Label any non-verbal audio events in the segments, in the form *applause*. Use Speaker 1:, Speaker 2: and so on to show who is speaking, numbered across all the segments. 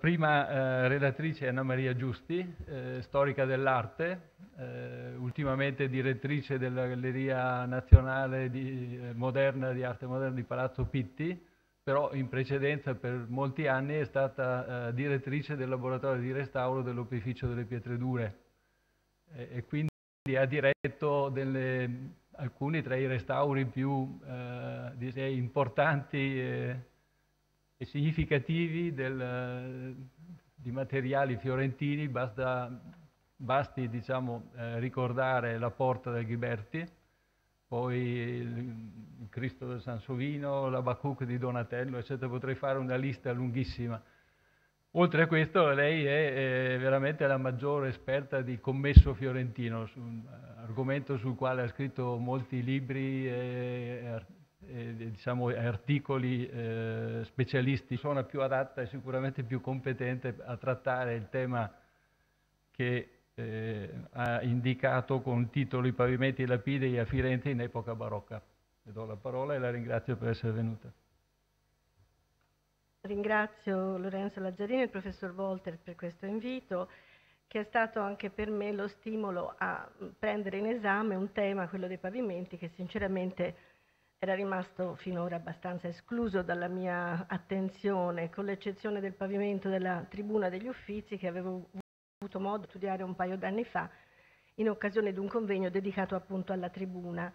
Speaker 1: prima eh, relatrice è Anna Maria Giusti, eh, storica dell'arte, eh, ultimamente direttrice della Galleria Nazionale di, eh, Moderna di Arte Moderna di Palazzo Pitti, però in precedenza per molti anni è stata eh, direttrice del laboratorio di restauro dell'opificio delle pietre dure e quindi ha diretto delle, alcuni tra i restauri più eh, importanti e significativi del, eh, di materiali fiorentini, basta, basti diciamo, eh, ricordare la porta del Ghiberti, poi il, Cristo del Sansovino, la Bacuc di Donatello, eccetera, potrei fare una lista lunghissima. Oltre a questo, lei è, è veramente la maggiore esperta di commesso fiorentino, un argomento sul quale ha scritto molti libri e, e eh, eh, diciamo, articoli eh, specialisti, sono più adatta e sicuramente più competente a trattare il tema che eh, ha indicato con il titolo I pavimenti lapidei a Firenze in epoca barocca. Le do la parola e la ringrazio per essere venuta.
Speaker 2: Ringrazio Lorenzo Lazzarini e il professor Volter per questo invito che è stato anche per me lo stimolo a mm, prendere in esame un tema, quello dei pavimenti, che sinceramente era rimasto finora abbastanza escluso dalla mia attenzione, con l'eccezione del pavimento della tribuna degli uffizi che avevo avuto modo di studiare un paio d'anni fa in occasione di un convegno dedicato appunto alla tribuna.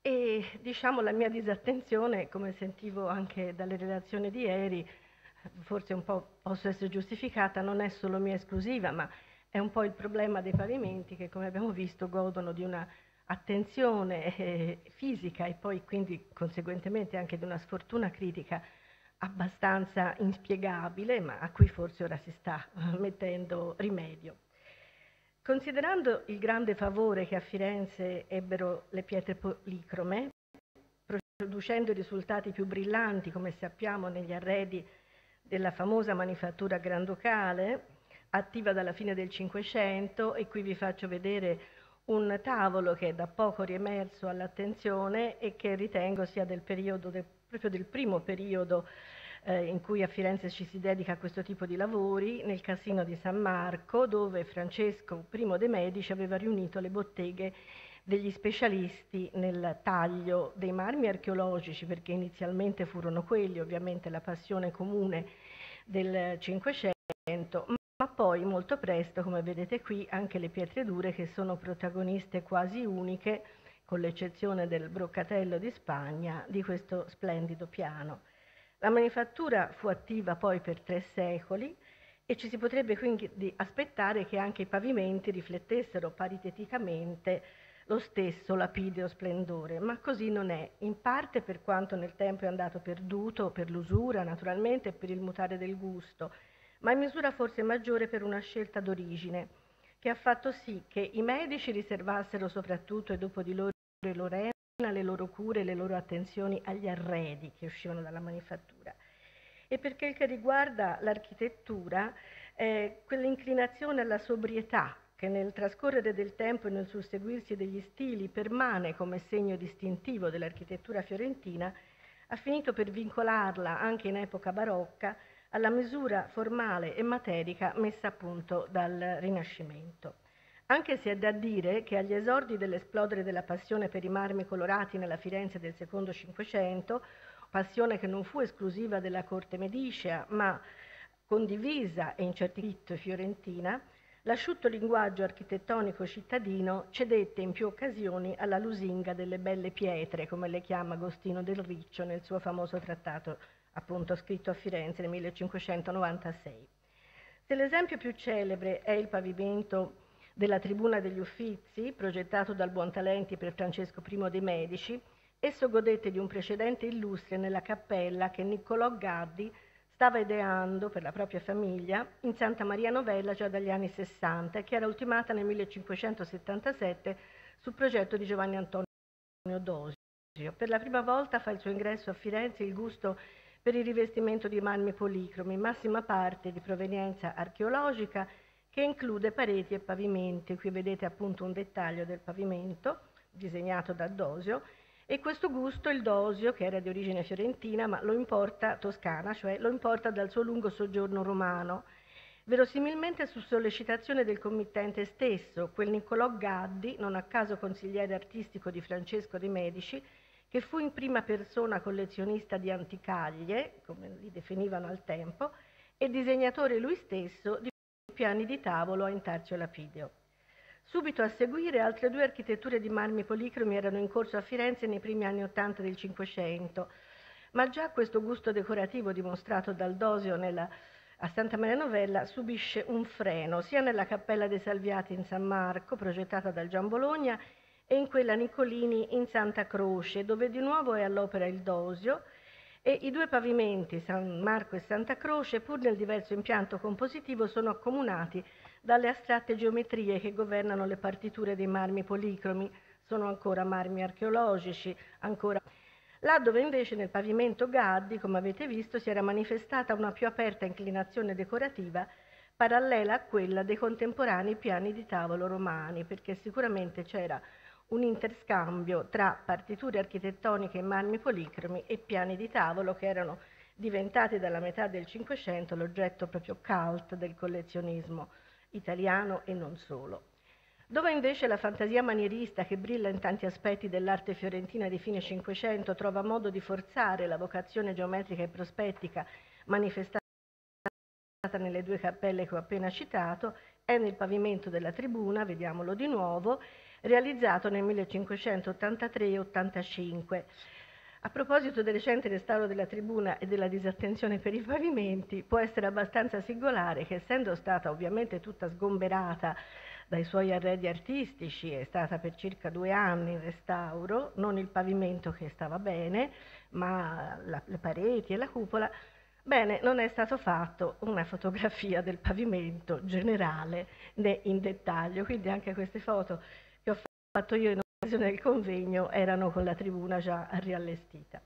Speaker 2: E diciamo la mia disattenzione, come sentivo anche dalle relazioni di ieri, forse un po' posso essere giustificata, non è solo mia esclusiva, ma è un po' il problema dei pavimenti che come abbiamo visto godono di una attenzione eh, fisica e poi quindi conseguentemente anche di una sfortuna critica abbastanza inspiegabile, ma a cui forse ora si sta eh, mettendo rimedio. Considerando il grande favore che a Firenze ebbero le pietre policrome, producendo i risultati più brillanti, come sappiamo, negli arredi della famosa manifattura granducale, attiva dalla fine del Cinquecento, e qui vi faccio vedere un tavolo che è da poco riemerso all'attenzione e che ritengo sia del periodo, del, proprio del primo periodo eh, in cui a Firenze ci si dedica a questo tipo di lavori, nel Casino di San Marco, dove Francesco I de' Medici aveva riunito le botteghe degli specialisti nel taglio dei marmi archeologici, perché inizialmente furono quelli, ovviamente la passione comune del Cinquecento, ma poi molto presto, come vedete qui, anche le pietre dure che sono protagoniste quasi uniche, con l'eccezione del Broccatello di Spagna, di questo splendido piano. La manifattura fu attiva poi per tre secoli e ci si potrebbe quindi aspettare che anche i pavimenti riflettessero pariteticamente lo stesso lapideo splendore, ma così non è, in parte per quanto nel tempo è andato perduto, per l'usura naturalmente e per il mutare del gusto, ma in misura forse maggiore per una scelta d'origine, che ha fatto sì che i medici riservassero soprattutto e dopo di loro e Lorena le loro cure e le loro attenzioni agli arredi che uscivano dalla manifattura. E per quel che riguarda l'architettura, eh, quell'inclinazione alla sobrietà che nel trascorrere del tempo e nel susseguirsi degli stili permane come segno distintivo dell'architettura fiorentina, ha finito per vincolarla anche in epoca barocca alla misura formale e materica messa a punto dal Rinascimento. Anche se è da dire che agli esordi dell'esplodere della passione per i marmi colorati nella Firenze del secondo Cinquecento, passione che non fu esclusiva della corte medicea, ma condivisa e in certi diritto fiorentina, l'asciutto linguaggio architettonico cittadino cedette in più occasioni alla lusinga delle belle pietre, come le chiama Agostino del Riccio nel suo famoso trattato appunto scritto a Firenze nel 1596. Se l'esempio più celebre è il pavimento della Tribuna degli Uffizi, progettato dal Buontalenti per Francesco I dei Medici, esso godette di un precedente illustre nella cappella che Niccolò Gaddi stava ideando per la propria famiglia in Santa Maria Novella già dagli anni 60 e che era ultimata nel 1577 sul progetto di Giovanni Antonio Dosio. Per la prima volta fa il suo ingresso a Firenze il gusto per il rivestimento di marmi policromi, massima parte di provenienza archeologica, che include pareti e pavimenti. Qui vedete appunto un dettaglio del pavimento disegnato da Dosio e questo gusto il Dosio, che era di origine fiorentina, ma lo importa toscana, cioè lo importa dal suo lungo soggiorno romano, verosimilmente su sollecitazione del committente stesso, quel Niccolò Gaddi, non a caso consigliere artistico di Francesco de' Medici, che fu in prima persona collezionista di anticaglie, come li definivano al tempo, e disegnatore lui stesso di piani di tavolo a intarcio lapideo. Subito a seguire altre due architetture di marmi policromi erano in corso a Firenze nei primi anni Ottanta del Cinquecento, ma già questo gusto decorativo dimostrato dal Dosio nella, a Santa Maria Novella subisce un freno sia nella Cappella dei Salviati in San Marco, progettata dal Gian Bologna, e in quella Nicolini in Santa Croce, dove di nuovo è all'opera il Dosio, e i due pavimenti, San Marco e Santa Croce, pur nel diverso impianto compositivo, sono accomunati dalle astratte geometrie che governano le partiture dei marmi policromi, sono ancora marmi archeologici, ancora... Là dove invece nel pavimento Gaddi, come avete visto, si era manifestata una più aperta inclinazione decorativa parallela a quella dei contemporanei piani di tavolo romani, perché sicuramente c'era un interscambio tra partiture architettoniche in marmi policromi e piani di tavolo che erano diventati dalla metà del Cinquecento l'oggetto proprio cult del collezionismo italiano e non solo. Dove invece la fantasia manierista che brilla in tanti aspetti dell'arte fiorentina di fine Cinquecento trova modo di forzare la vocazione geometrica e prospettica manifestata nelle due cappelle che ho appena citato, è nel pavimento della tribuna, vediamolo di nuovo, realizzato nel 1583 85. A proposito del recente restauro della tribuna e della disattenzione per i pavimenti, può essere abbastanza singolare che essendo stata ovviamente tutta sgomberata dai suoi arredi artistici, è stata per circa due anni in restauro, non il pavimento che stava bene, ma la, le pareti e la cupola, bene, non è stato fatto una fotografia del pavimento generale né in dettaglio, quindi anche queste foto fatto io in occasione del convegno, erano con la tribuna già riallestita.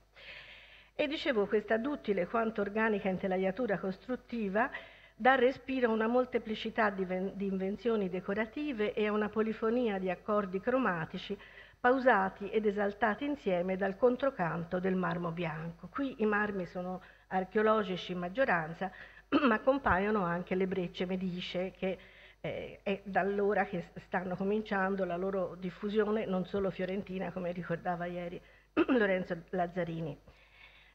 Speaker 2: E dicevo, questa duttile quanto organica intelaiatura costruttiva dà respiro a una molteplicità di, di invenzioni decorative e a una polifonia di accordi cromatici pausati ed esaltati insieme dal controcanto del marmo bianco. Qui i marmi sono archeologici in maggioranza, *clears throat* ma compaiono anche le brecce medicee che eh, è da allora che stanno cominciando la loro diffusione, non solo fiorentina, come ricordava ieri *clears throat* Lorenzo Lazzarini.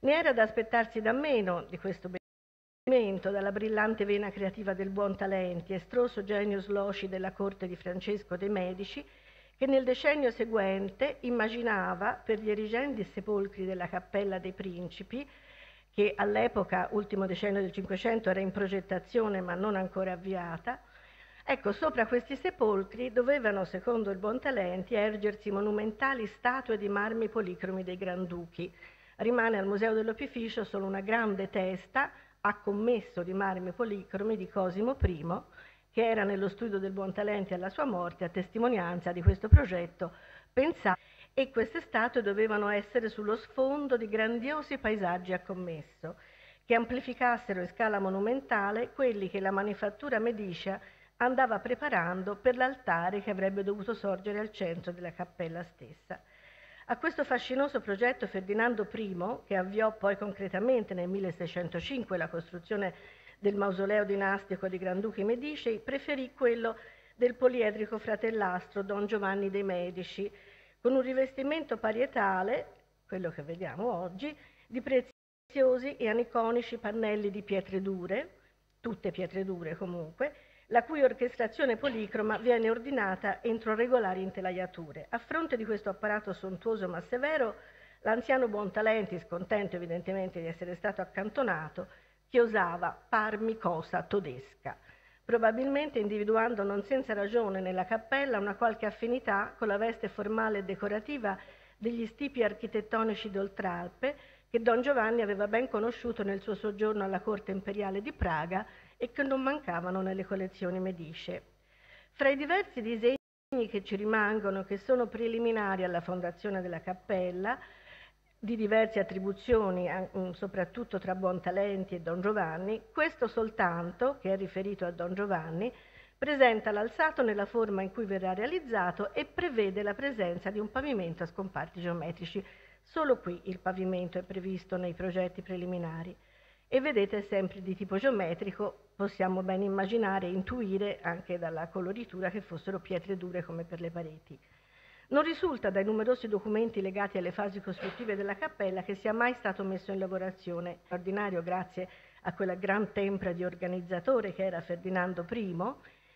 Speaker 2: Ne era da aspettarsi da meno di questo bell'elemento, dalla brillante vena creativa del buon talenti, estroso genius loci della corte di Francesco de' Medici, che nel decennio seguente immaginava per gli erigendi e sepolcri della Cappella dei Principi, che all'epoca, ultimo decennio del Cinquecento, era in progettazione ma non ancora avviata, Ecco, sopra questi sepolcri dovevano, secondo il Buontalenti, ergersi monumentali statue di marmi policromi dei Granduchi. Rimane al Museo dell'Opificio solo una grande testa a commesso di marmi policromi di Cosimo I, che era nello studio del Buontalenti alla sua morte a testimonianza di questo progetto pensato e queste statue dovevano essere sullo sfondo di grandiosi paesaggi a commesso, che amplificassero in scala monumentale quelli che la manifattura medicea andava preparando per l'altare che avrebbe dovuto sorgere al centro della cappella stessa. A questo fascinoso progetto Ferdinando I, che avviò poi concretamente nel 1605 la costruzione del mausoleo dinastico di Granduchi Medici, preferì quello del poliedrico fratellastro Don Giovanni de' Medici, con un rivestimento parietale, quello che vediamo oggi, di preziosi e aniconici pannelli di pietre dure, tutte pietre dure comunque, la cui orchestrazione policroma viene ordinata entro regolari intelaiature. A fronte di questo apparato sontuoso ma severo, l'anziano Buontalenti, scontento evidentemente di essere stato accantonato, chiosava parmi cosa tedesca, probabilmente individuando non senza ragione nella cappella una qualche affinità con la veste formale e decorativa degli stipi architettonici d'Oltralpe che Don Giovanni aveva ben conosciuto nel suo soggiorno alla corte imperiale di Praga e che non mancavano nelle collezioni Medice. Fra i diversi disegni che ci rimangono, che sono preliminari alla fondazione della cappella, di diverse attribuzioni, mm, soprattutto tra Buontalenti e Don Giovanni, questo soltanto, che è riferito a Don Giovanni, presenta l'alzato nella forma in cui verrà realizzato e prevede la presenza di un pavimento a scomparti geometrici. Solo qui il pavimento è previsto nei progetti preliminari e vedete sempre di tipo geometrico, possiamo ben immaginare e intuire anche dalla coloritura che fossero pietre dure come per le pareti. Non risulta dai numerosi documenti legati alle fasi costruttive della cappella che sia mai stato messo in lavorazione, ordinario grazie a quella gran tempra di organizzatore che era Ferdinando I,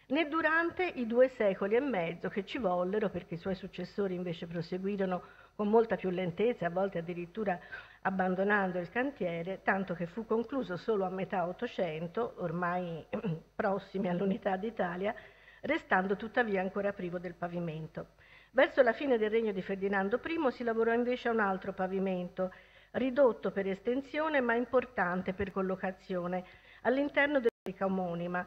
Speaker 2: né durante i due secoli e mezzo che ci vollero, perché i suoi successori invece proseguirono con molta più lentezza, a volte addirittura abbandonando il cantiere, tanto che fu concluso solo a metà Ottocento, ormai *clears throat* prossimi all'unità d'Italia, restando tuttavia ancora privo del pavimento. Verso la fine del regno di Ferdinando I si lavorò invece a un altro pavimento, ridotto per estensione ma importante per collocazione, all'interno della omonima,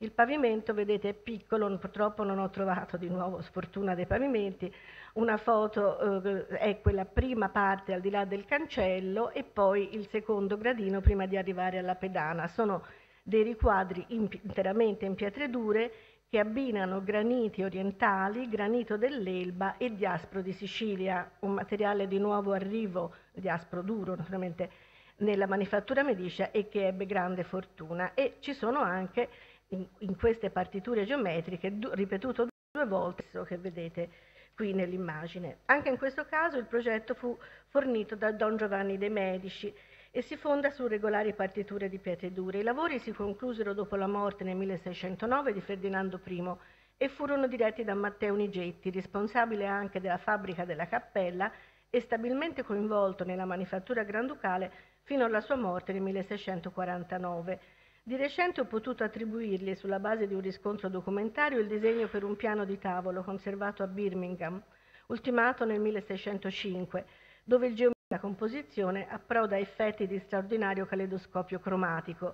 Speaker 2: il pavimento, vedete, è piccolo, purtroppo non ho trovato di nuovo sfortuna dei pavimenti. Una foto eh, è quella prima parte al di là del cancello e poi il secondo gradino prima di arrivare alla pedana. Sono dei riquadri in, interamente in pietre dure che abbinano graniti orientali, granito dell'Elba e diaspro di Sicilia, un materiale di nuovo arrivo, diaspro duro naturalmente, nella manifattura medicea e che ebbe grande fortuna. E ci sono anche in, in queste partiture geometriche du, ripetuto due volte, che vedete qui nell'immagine. Anche in questo caso il progetto fu fornito da Don Giovanni de' Medici e si fonda su regolari partiture di pietre dure. I lavori si conclusero dopo la morte nel 1609 di Ferdinando I e furono diretti da Matteo Nigetti, responsabile anche della fabbrica della cappella e stabilmente coinvolto nella manifattura granducale fino alla sua morte nel 1649. Di recente ho potuto attribuirgli, sulla base di un riscontro documentario, il disegno per un piano di tavolo conservato a Birmingham, ultimato nel 1605, dove il geometra della composizione approda effetti di straordinario caleidoscopio cromatico,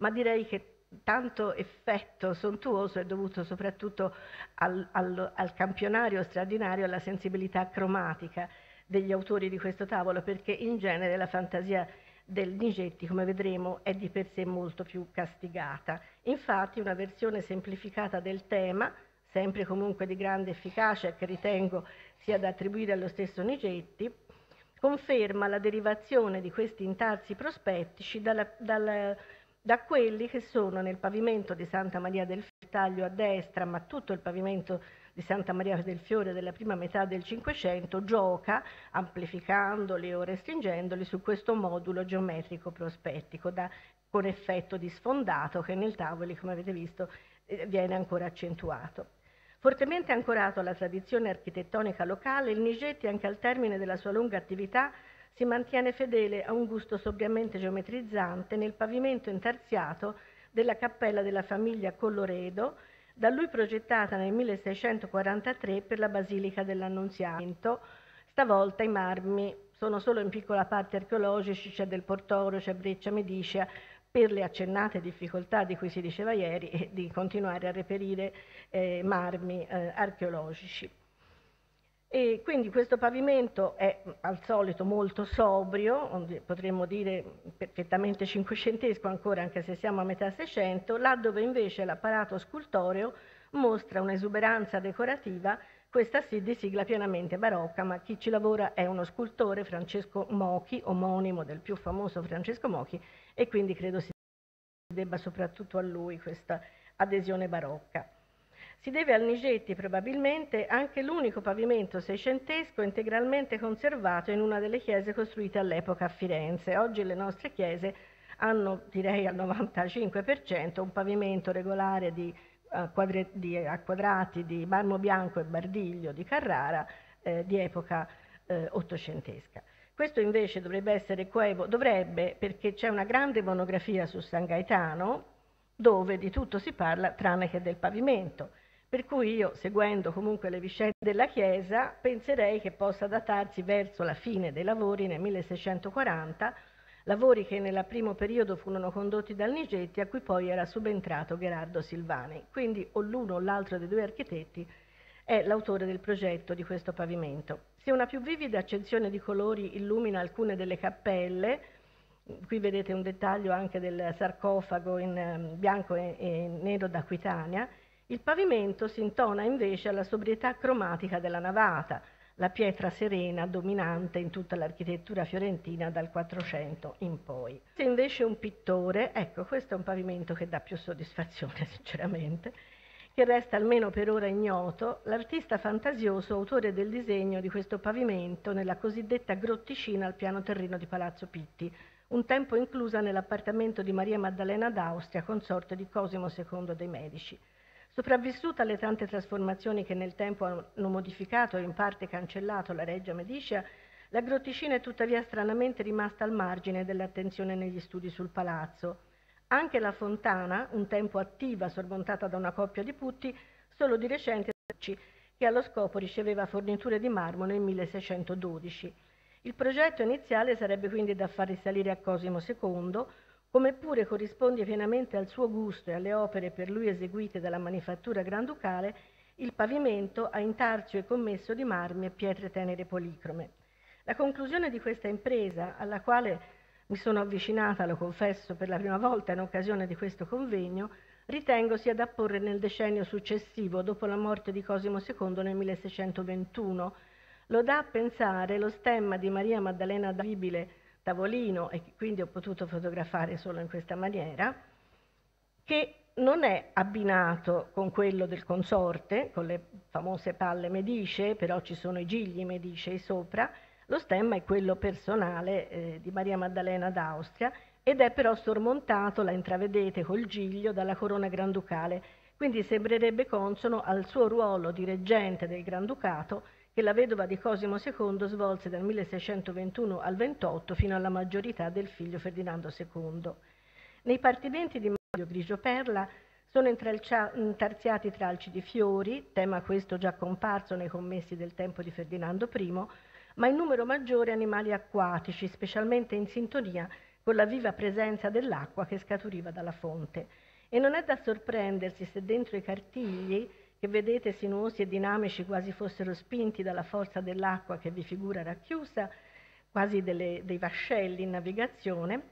Speaker 2: ma direi che tanto effetto sontuoso è dovuto soprattutto al, al, al campionario straordinario, alla sensibilità cromatica degli autori di questo tavolo, perché in genere la fantasia del Nigetti, come vedremo, è di per sé molto più castigata. Infatti una versione semplificata del tema, sempre comunque di grande efficacia e che ritengo sia da attribuire allo stesso Nigetti, conferma la derivazione di questi intarsi prospettici dalla, dalla, da quelli che sono nel pavimento di Santa Maria del Taglio a destra, ma tutto il pavimento di Santa Maria del Fiore della prima metà del Cinquecento, gioca, amplificandoli o restringendoli, su questo modulo geometrico prospettico, da, con effetto di sfondato che nel tavoli, come avete visto, eh, viene ancora accentuato. Fortemente ancorato alla tradizione architettonica locale, il Nigetti, anche al termine della sua lunga attività, si mantiene fedele a un gusto sobriamente geometrizzante nel pavimento intarsiato della cappella della famiglia Colloredo, da lui progettata nel 1643 per la Basilica dell'Annunziamento. Stavolta i marmi sono solo in piccola parte archeologici, c'è del Portoro, c'è Breccia Medicea, per le accennate difficoltà di cui si diceva ieri, di continuare a reperire eh, marmi eh, archeologici. E quindi questo pavimento è al solito molto sobrio, potremmo dire perfettamente cinquecentesco ancora anche se siamo a metà Seicento, laddove invece l'apparato scultoreo mostra un'esuberanza decorativa, questa sì di sigla pienamente barocca, ma chi ci lavora è uno scultore, Francesco Mochi, omonimo del più famoso Francesco Mochi, e quindi credo si debba soprattutto a lui questa adesione barocca. Si deve al Nigetti probabilmente anche l'unico pavimento seicentesco integralmente conservato in una delle chiese costruite all'epoca a Firenze. Oggi le nostre chiese hanno direi al 95% un pavimento regolare di, a, quadri, di, a quadrati di marmo bianco e bardiglio di Carrara eh, di epoca eh, ottocentesca. Questo invece dovrebbe essere coevo, dovrebbe perché c'è una grande monografia su San Gaetano dove di tutto si parla tranne che del pavimento. Per cui io, seguendo comunque le vicende della Chiesa, penserei che possa datarsi verso la fine dei lavori nel 1640, lavori che nel primo periodo furono condotti dal Nigetti, a cui poi era subentrato Gerardo Silvani. Quindi o l'uno o l'altro dei due architetti è l'autore del progetto di questo pavimento. Se una più vivida accensione di colori illumina alcune delle cappelle, qui vedete un dettaglio anche del sarcofago in ehm, bianco e, e nero d'Aquitania, il pavimento si intona invece alla sobrietà cromatica della navata, la pietra serena dominante in tutta l'architettura fiorentina dal 400 in poi. Se invece un pittore, ecco questo è un pavimento che dà più soddisfazione *laughs* sinceramente, che resta almeno per ora ignoto, l'artista fantasioso autore del disegno di questo pavimento nella cosiddetta grotticina al piano terreno di Palazzo Pitti, un tempo inclusa nell'appartamento di Maria Maddalena d'Austria, consorte di Cosimo II dei Medici. Sopravvissuta alle tante trasformazioni che nel tempo hanno modificato e in parte cancellato la Reggia Medicia, la Grotticina è tuttavia stranamente rimasta al margine dell'attenzione negli studi sul palazzo. Anche la fontana, un tempo attiva sormontata da una coppia di putti, solo di recente che allo scopo riceveva forniture di marmo nel 1612. Il progetto iniziale sarebbe quindi da far risalire a Cosimo II, come pure corrisponde pienamente al suo gusto e alle opere per lui eseguite dalla manifattura granducale il pavimento a intarsio e commesso di marmi e pietre tenere policrome. La conclusione di questa impresa, alla quale mi sono avvicinata, lo confesso, per la prima volta in occasione di questo convegno, ritengo sia da porre nel decennio successivo, dopo la morte di Cosimo II nel 1621. Lo dà a pensare lo stemma di Maria Maddalena Davibile tavolino e quindi ho potuto fotografare solo in questa maniera, che non è abbinato con quello del consorte, con le famose palle medice, però ci sono i gigli medicei sopra, lo stemma è quello personale eh, di Maria Maddalena d'Austria ed è però sormontato, la intravedete col giglio, dalla corona granducale, quindi sembrerebbe consono al suo ruolo di reggente del Granducato che la vedova di Cosimo II svolse dal 1621 al 28 fino alla maggiorità del figlio Ferdinando II. Nei partimenti di Mario Grigio Perla sono intarsiati tralci di fiori, tema questo già comparso nei commessi del tempo di Ferdinando I, ma in numero maggiore animali acquatici, specialmente in sintonia con la viva presenza dell'acqua che scaturiva dalla fonte. E non è da sorprendersi se dentro i cartigli che vedete sinuosi e dinamici quasi fossero spinti dalla forza dell'acqua che vi figura racchiusa, quasi delle, dei vascelli in navigazione,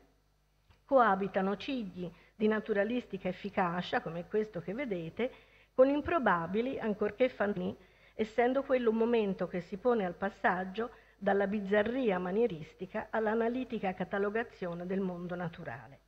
Speaker 2: coabitano cigli di naturalistica efficacia, come questo che vedete, con improbabili, ancorché fanni, essendo quello un momento che si pone al passaggio dalla bizzarria manieristica all'analitica catalogazione del mondo naturale.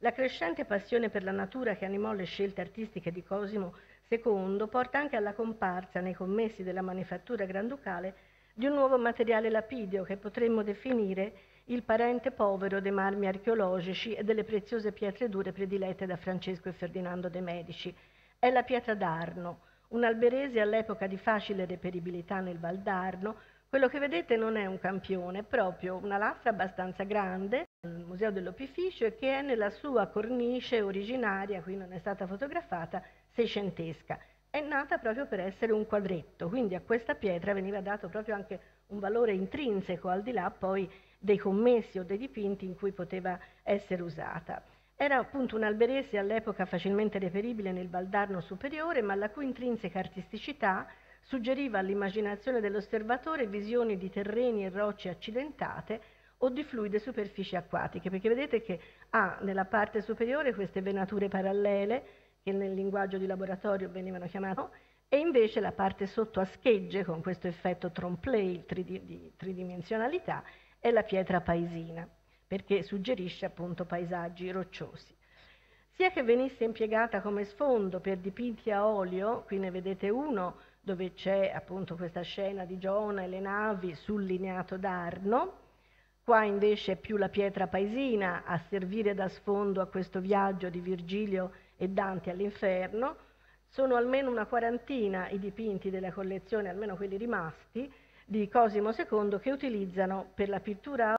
Speaker 2: La crescente passione per la natura che animò le scelte artistiche di Cosimo Secondo, porta anche alla comparsa nei commessi della manifattura granducale di un nuovo materiale lapideo che potremmo definire il parente povero dei marmi archeologici e delle preziose pietre dure predilette da Francesco e Ferdinando de' Medici. È la pietra d'Arno, un alberese all'epoca di facile reperibilità nel Val d'Arno. Quello che vedete non è un campione, è proprio una lastra abbastanza grande al Museo dell'Opificio e che è nella sua cornice originaria, qui non è stata fotografata, seicentesca. È nata proprio per essere un quadretto, quindi a questa pietra veniva dato proprio anche un valore intrinseco al di là poi dei commessi o dei dipinti in cui poteva essere usata. Era appunto un alberese all'epoca facilmente reperibile nel Valdarno superiore, ma la cui intrinseca artisticità suggeriva all'immaginazione dell'osservatore visioni di terreni e rocce accidentate o di fluide superfici acquatiche, perché vedete che ha ah, nella parte superiore queste venature parallele che nel linguaggio di laboratorio venivano chiamati, e invece la parte sotto a schegge, con questo effetto trompe-l'oeil di tridimensionalità, è la pietra paesina, perché suggerisce appunto paesaggi rocciosi. Sia che venisse impiegata come sfondo per dipinti a olio, qui ne vedete uno dove c'è appunto questa scena di Giona e le navi sul lineato d'Arno, Qua invece è più la pietra paesina a servire da sfondo a questo viaggio di Virgilio e Dante all'inferno. Sono almeno una quarantina i dipinti della collezione, almeno quelli rimasti, di Cosimo II che utilizzano per la pittura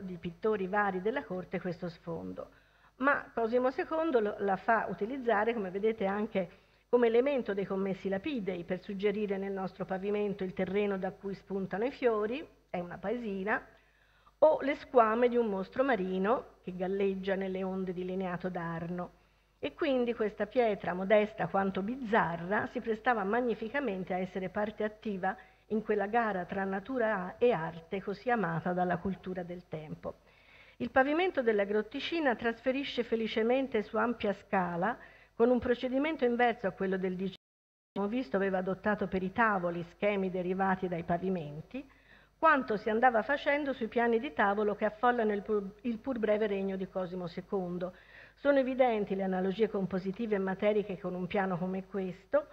Speaker 2: di pittori vari della corte questo sfondo. Ma Cosimo II la fa utilizzare, come vedete, anche come elemento dei commessi lapidei per suggerire nel nostro pavimento il terreno da cui spuntano i fiori, è una paesina, o le squame di un mostro marino che galleggia nelle onde di lineato d'arno. E quindi questa pietra, modesta quanto bizzarra, si prestava magnificamente a essere parte attiva in quella gara tra natura e arte così amata dalla cultura del tempo. Il pavimento della grotticina trasferisce felicemente su ampia scala, con un procedimento inverso a quello del XIX visto aveva adottato per i tavoli schemi derivati dai pavimenti, quanto si andava facendo sui piani di tavolo che affollano il pur, il pur breve regno di Cosimo II, sono evidenti le analogie compositive e materiche con un piano come questo,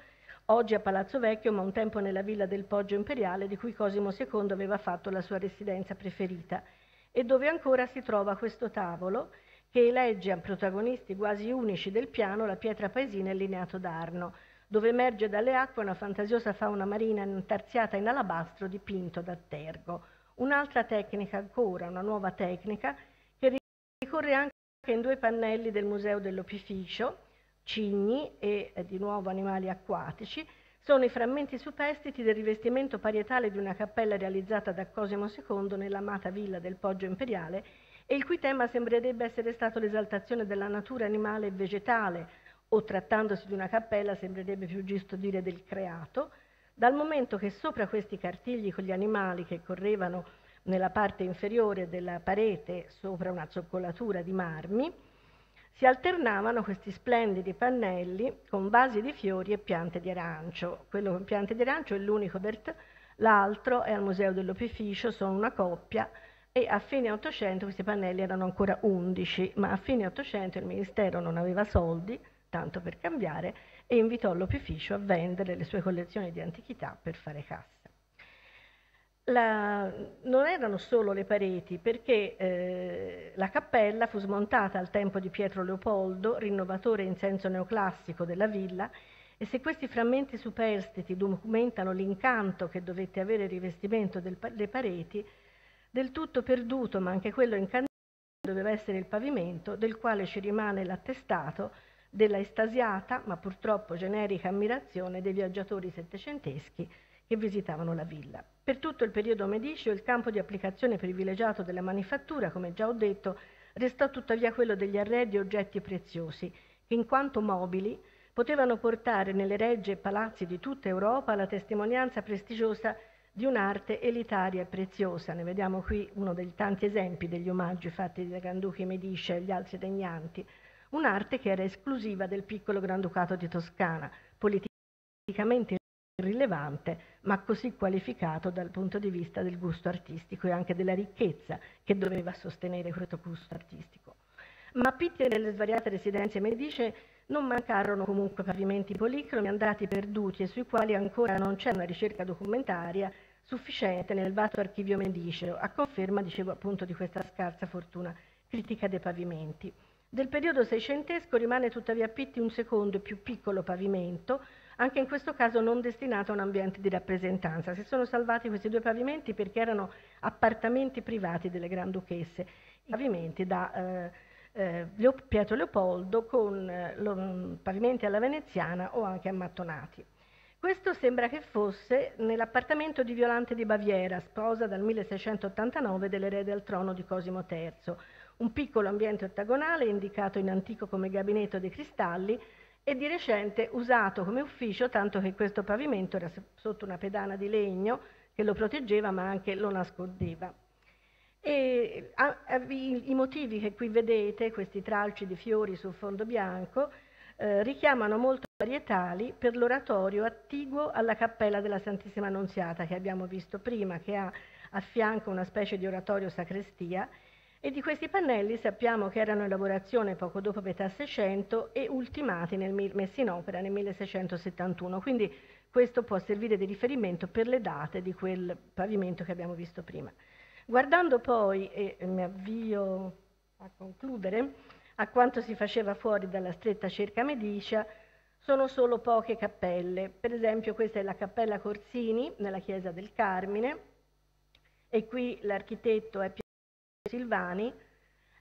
Speaker 2: oggi a Palazzo Vecchio ma un tempo nella villa del Poggio Imperiale di cui Cosimo II aveva fatto la sua residenza preferita e dove ancora si trova questo tavolo che elegge a protagonisti quasi unici del piano la pietra paesina e il lineato d'Arno, dove emerge dalle acque una fantasiosa fauna marina intarsiata in alabastro dipinto da Tergo. Un'altra tecnica ancora, una nuova tecnica, che ricorre anche che in due pannelli del Museo dell'Opificio, cigni e eh, di nuovo animali acquatici, sono i frammenti superstiti del rivestimento parietale di una cappella realizzata da Cosimo II nell'amata villa del Poggio Imperiale e il cui tema sembrerebbe essere stato l'esaltazione della natura animale e vegetale, o trattandosi di una cappella sembrerebbe più giusto dire del creato, dal momento che sopra questi cartigli con gli animali che correvano nella parte inferiore della parete sopra una zoccolatura di marmi, si alternavano questi splendidi pannelli con vasi di fiori e piante di arancio. Quello con piante di arancio è l'unico Bert, l'altro è al Museo dell'Opificio, sono una coppia e a fine 800 questi pannelli erano ancora 11, ma a fine 800 il Ministero non aveva soldi, tanto per cambiare, e invitò l'Opificio a vendere le sue collezioni di antichità per fare cassa. La, non erano solo le pareti, perché eh, la cappella fu smontata al tempo di Pietro Leopoldo, rinnovatore in senso neoclassico della villa, e se questi frammenti superstiti documentano l'incanto che dovette avere il rivestimento delle pareti, del tutto perduto, ma anche quello incantato, doveva essere il pavimento, del quale ci rimane l'attestato della estasiata, ma purtroppo generica ammirazione dei viaggiatori settecenteschi che visitavano la villa. Per tutto il periodo medicio il campo di applicazione privilegiato della manifattura, come già ho detto, restò tuttavia quello degli arredi e oggetti preziosi, che in quanto mobili potevano portare nelle regge e palazzi di tutta Europa la testimonianza prestigiosa di un'arte elitaria e preziosa. Ne vediamo qui uno dei tanti esempi degli omaggi fatti dai Granduchi Medici e gli altri degnanti. Un'arte che era esclusiva del piccolo Granducato di Toscana, politicamente irrilevante, ma così qualificato dal punto di vista del gusto artistico e anche della ricchezza che doveva sostenere questo gusto artistico. Ma Pitti nelle svariate residenze medice non mancarono comunque pavimenti policromi andati perduti e sui quali ancora non c'è una ricerca documentaria sufficiente nel vasto archivio mediceo, a conferma, dicevo appunto, di questa scarsa fortuna critica dei pavimenti. Del periodo seicentesco rimane tuttavia a Pitti un secondo e più piccolo pavimento, anche in questo caso non destinato a un ambiente di rappresentanza. Si sono salvati questi due pavimenti perché erano appartamenti privati delle Granduchesse, pavimenti da eh, eh, Pietro Leopoldo con eh, lo, mm, pavimenti alla veneziana o anche ammattonati. Questo sembra che fosse nell'appartamento di Violante di Baviera, sposa dal 1689 dell'erede al trono di Cosimo III, un piccolo ambiente ottagonale indicato in antico come gabinetto dei cristalli, e di recente usato come ufficio, tanto che questo pavimento era sotto una pedana di legno che lo proteggeva ma anche lo nascondeva. E, a, a, i, I motivi che qui vedete, questi tralci di fiori sul fondo bianco, eh, richiamano molto varietali per l'oratorio attiguo alla cappella della Santissima Annunziata che abbiamo visto prima, che ha a fianco una specie di oratorio sacrestia e di questi pannelli sappiamo che erano in lavorazione poco dopo metà 600 e ultimati nel, messi in opera nel 1671, quindi questo può servire di riferimento per le date di quel pavimento che abbiamo visto prima. Guardando poi, e mi avvio a concludere, a quanto si faceva fuori dalla stretta cerca Medicia, sono solo poche cappelle. Per esempio questa è la cappella Corsini nella chiesa del Carmine e qui l'architetto è Silvani,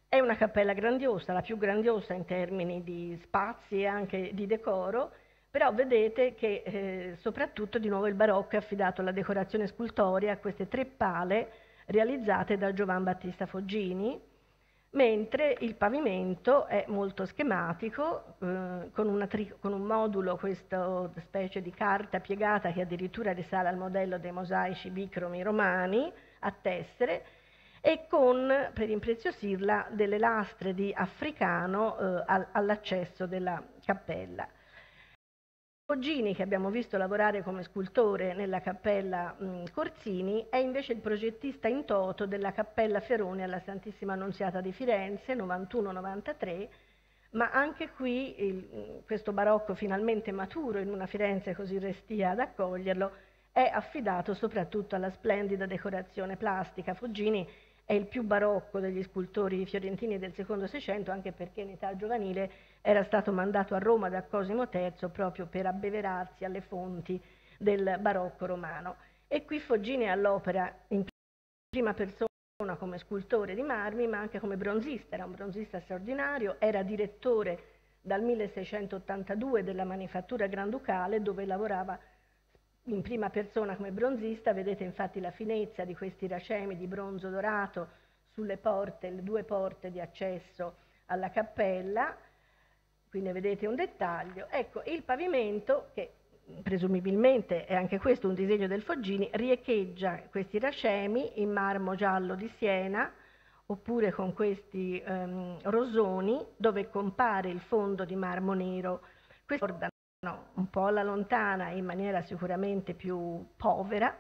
Speaker 2: è una cappella grandiosa, la più grandiosa in termini di spazi e anche di decoro, però vedete che eh, soprattutto di nuovo il barocco è affidato alla decorazione scultorea, a queste tre pale realizzate da Giovan Battista Foggini, mentre il pavimento è molto schematico, eh, con, tri- con, un modulo, questa specie di carta piegata che addirittura risale al modello dei mosaici bicromi romani a tessere, e con, per impreziosirla, delle lastre di africano eh, all'accesso della cappella. Poggini, che abbiamo visto lavorare come scultore nella cappella mh, Corsini, è invece il progettista in toto della cappella Ferone alla Santissima Annunziata di Firenze, 91-93, ma anche qui il, questo barocco finalmente maturo in una Firenze così restia ad accoglierlo è affidato soprattutto alla splendida decorazione plastica. Foggini è il più barocco degli scultori fiorentini del secondo Seicento, anche perché in età giovanile era stato mandato a Roma da Cosimo III proprio per abbeverarsi alle fonti del barocco romano. E qui Foggini è all'opera in prima persona come scultore di marmi, ma anche come bronzista, era un bronzista straordinario, era direttore dal 1682 della Manifattura Granducale dove lavorava in prima persona come bronzista, vedete infatti la finezza di questi racemi di bronzo dorato sulle porte, le due porte di accesso alla cappella, qui ne vedete un dettaglio. Ecco, il pavimento, che presumibilmente è anche questo un disegno del Foggini, riecheggia questi racemi in marmo giallo di Siena, oppure con questi ehm, rosoni, dove compare il fondo di marmo nero. Questo un po' alla lontana in maniera sicuramente più povera,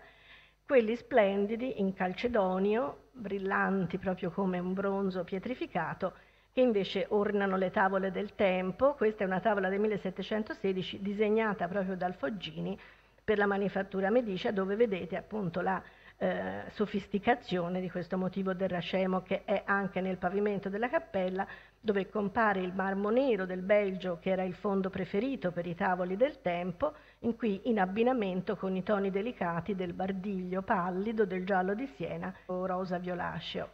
Speaker 2: quelli splendidi in calcedonio, brillanti proprio come un bronzo pietrificato, che invece ornano le tavole del tempo. Questa è una tavola del 1716 disegnata proprio dal Foggini per la manifattura Medicea, dove vedete appunto la eh, sofisticazione di questo motivo del racemo che è anche nel pavimento della cappella dove compare il marmo nero del Belgio che era il fondo preferito per i tavoli del tempo, in cui in abbinamento con i toni delicati del bardiglio pallido, del giallo di Siena o rosa violaceo.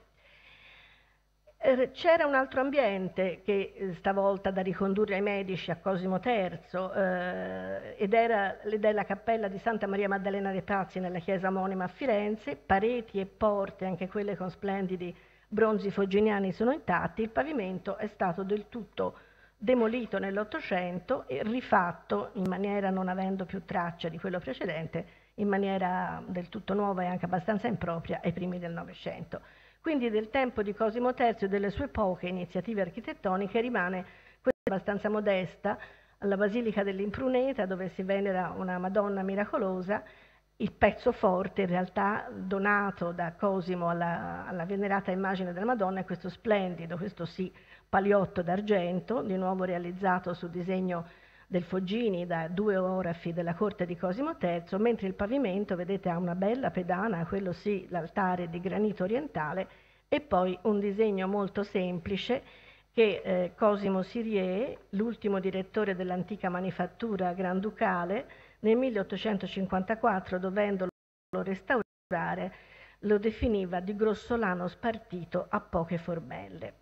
Speaker 2: Eh, c'era un altro ambiente che eh, stavolta da ricondurre ai medici a Cosimo III eh, ed, era, ed è la cappella di Santa Maria Maddalena dei Pazzi nella chiesa omonima a Firenze, pareti e porte, anche quelle con splendidi bronzi fogginiani sono intatti, il pavimento è stato del tutto demolito nell'Ottocento e rifatto in maniera non avendo più traccia di quello precedente, in maniera del tutto nuova e anche abbastanza impropria ai primi del Novecento. Quindi del tempo di Cosimo III e delle sue poche iniziative architettoniche rimane questa abbastanza modesta, alla Basilica dell'Impruneta dove si venera una Madonna miracolosa, il pezzo forte in realtà donato da Cosimo alla, alla venerata immagine della Madonna è questo splendido, questo sì, paliotto d'argento, di nuovo realizzato su disegno del Foggini da due orafi della corte di Cosimo III, mentre il pavimento, vedete, ha una bella pedana, quello sì, l'altare di granito orientale, e poi un disegno molto semplice che eh, Cosimo Sirie, l'ultimo direttore dell'antica manifattura granducale, nel 1854, dovendolo restaurare, lo definiva di grossolano spartito a poche formelle.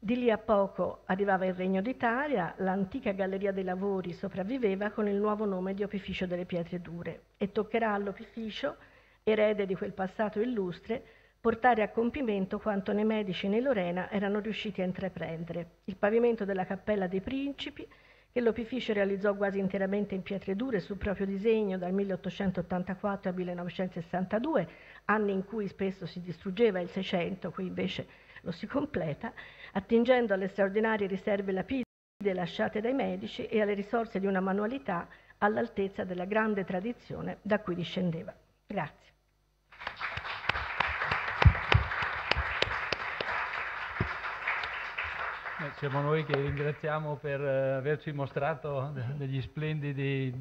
Speaker 2: Di lì a poco arrivava il Regno d'Italia, l'antica Galleria dei Lavori sopravviveva con il nuovo nome di Opificio delle Pietre Dure e toccherà all'Opificio, erede di quel passato illustre, portare a compimento quanto nei Medici e nei Lorena erano riusciti a intraprendere. Il pavimento della Cappella dei Principi, che l'Opificio realizzò quasi interamente in pietre dure sul proprio disegno dal 1884 al 1962, anni in cui spesso si distruggeva il Seicento, qui invece lo si completa, attingendo alle straordinarie riserve lapide lasciate dai medici e alle risorse di una manualità all'altezza della grande tradizione da cui discendeva. Grazie.
Speaker 1: Siamo noi che ringraziamo per eh, averci mostrato degli splendidi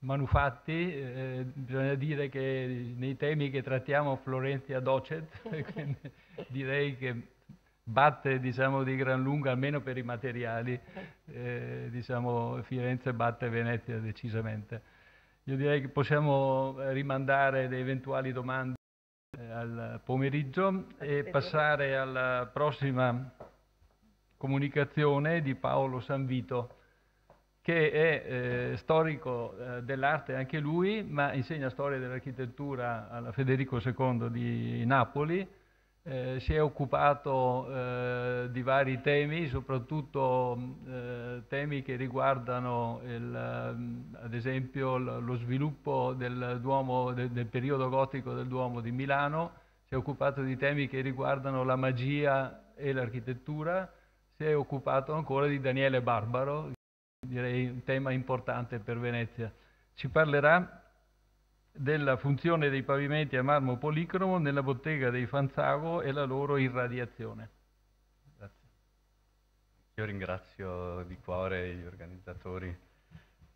Speaker 1: manufatti. Eh, bisogna dire che nei temi che trattiamo Florenzia docet, *laughs* direi che batte diciamo, di gran lunga, almeno per i materiali, eh, diciamo, Firenze batte Venezia decisamente. Io direi che possiamo rimandare le eventuali domande eh, al pomeriggio e passare alla prossima comunicazione di Paolo Sanvito, che è eh, storico eh, dell'arte anche lui, ma insegna storia dell'architettura alla Federico II di Napoli, eh, si è occupato eh, di vari temi, soprattutto eh, temi che riguardano il, ad esempio lo sviluppo del, Duomo, del, del, periodo gotico del Duomo di Milano, si è occupato di temi che riguardano la magia e l'architettura, si è occupato ancora di Daniele Barbaro, direi un tema importante per Venezia. Ci parlerà della funzione dei pavimenti a marmo policromo nella bottega dei Fanzago e la loro irradiazione.
Speaker 3: Grazie. Io ringrazio di cuore gli organizzatori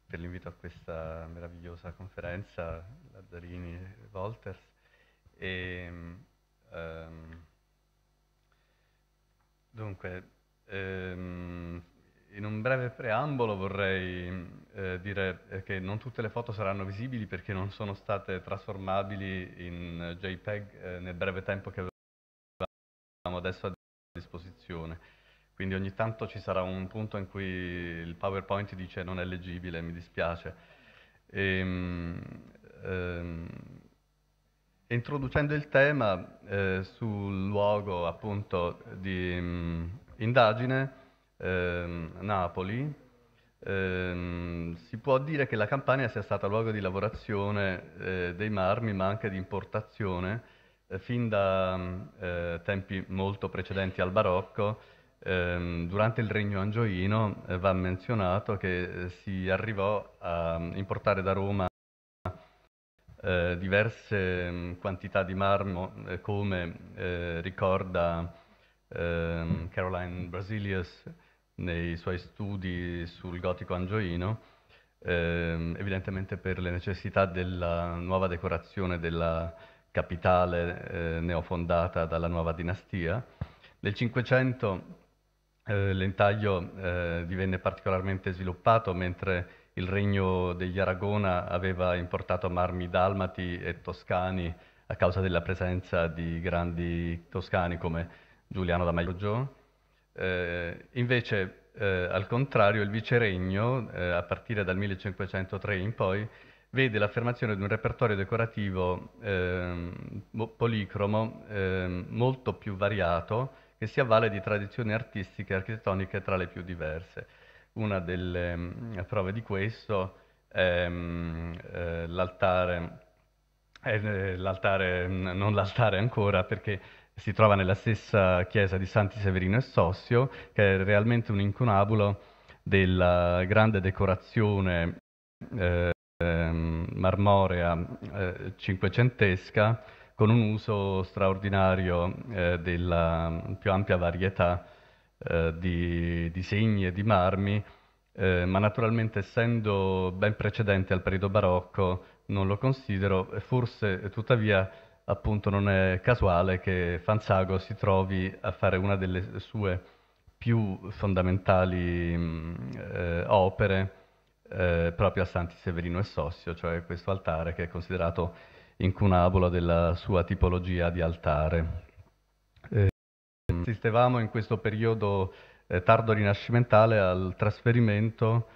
Speaker 3: per l'invito a questa meravigliosa conferenza, Lazzarini e Wolters. E, um, dunque, um, in un breve preambolo vorrei eh, dire che non tutte le foto saranno visibili perché non sono state trasformabili in JPEG eh, nel breve tempo che avevamo adesso a disposizione. Quindi ogni tanto ci sarà un punto in cui il PowerPoint dice non è leggibile, mi dispiace. E, ehm, ehm, introducendo il tema eh, sul luogo appunto di mh, mm, indagine, ehm, Napoli, ehm, si può dire che la Campania sia stata luogo di lavorazione eh, dei marmi, ma anche di importazione, eh, fin da eh, tempi molto precedenti al barocco. Ehm, durante il regno angioino eh, va menzionato che eh, si arrivò a importare da Roma eh, diverse mm, quantità di marmo, come eh, ricorda ehm, Caroline Brasilius nei suoi studi sul gotico angioino, ehm, evidentemente per le necessità della nuova decorazione della capitale eh, neofondata dalla nuova dinastia. Nel Cinquecento eh, l'entaglio eh, divenne particolarmente sviluppato, mentre il regno degli Aragona aveva importato marmi dalmati e toscani a causa della presenza di grandi toscani come Giuliano da Maglioggio eh, invece, eh, al contrario, il viceregno, eh, a partire dal 1503 in poi, vede l'affermazione di un repertorio decorativo ehm, policromo ehm, molto più variato, che si avvale di tradizioni artistiche e architettoniche tra le più diverse. Una delle mh, mm, prove di questo è ehm, mh, eh, l'altare eh, l'altare, mm, non l'altare ancora, perché si trova nella stessa chiesa di Santi Severino e Sossio, che è realmente un incunabulo della grande decorazione eh, ehm, marmorea eh, cinquecentesca con un uso straordinario eh, della più ampia varietà eh, di disegni e di marmi, eh, ma naturalmente essendo ben precedente al periodo barocco non lo considero, forse tuttavia appunto non è casuale che Fanzago si trovi a fare una delle sue più fondamentali mm, eh, opere eh, proprio a Santi Severino e Sossio, cioè questo altare che è considerato incunabolo della sua tipologia di altare. Eh, in questo periodo eh, tardo rinascimentale al trasferimento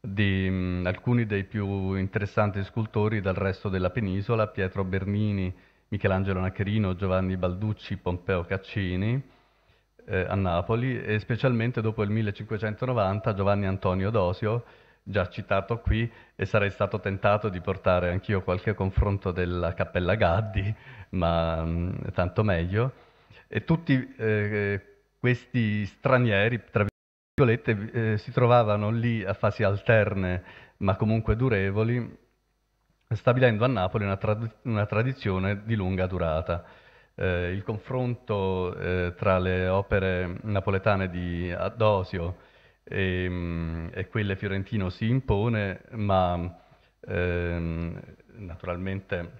Speaker 3: di mh, mm, alcuni dei più interessanti scultori dal resto della penisola, Pietro Bernini, Michelangelo Naccherino, Giovanni Balducci, Pompeo Caccini eh, a Napoli e specialmente dopo il 1590 Giovanni Antonio Dosio, già citato qui, e sarei stato tentato di portare anch'io qualche confronto della Cappella Gaddi, ma mh, mm, tanto meglio. E tutti eh, questi stranieri, tra virgolette, eh, si trovavano lì a fasi alterne, ma comunque durevoli, stabilendo a Napoli una, trad- una tradizione di lunga durata. Eh, il confronto eh, tra le opere napoletane di Adosio e, mm, e quelle fiorentino si impone, ma ehm, naturalmente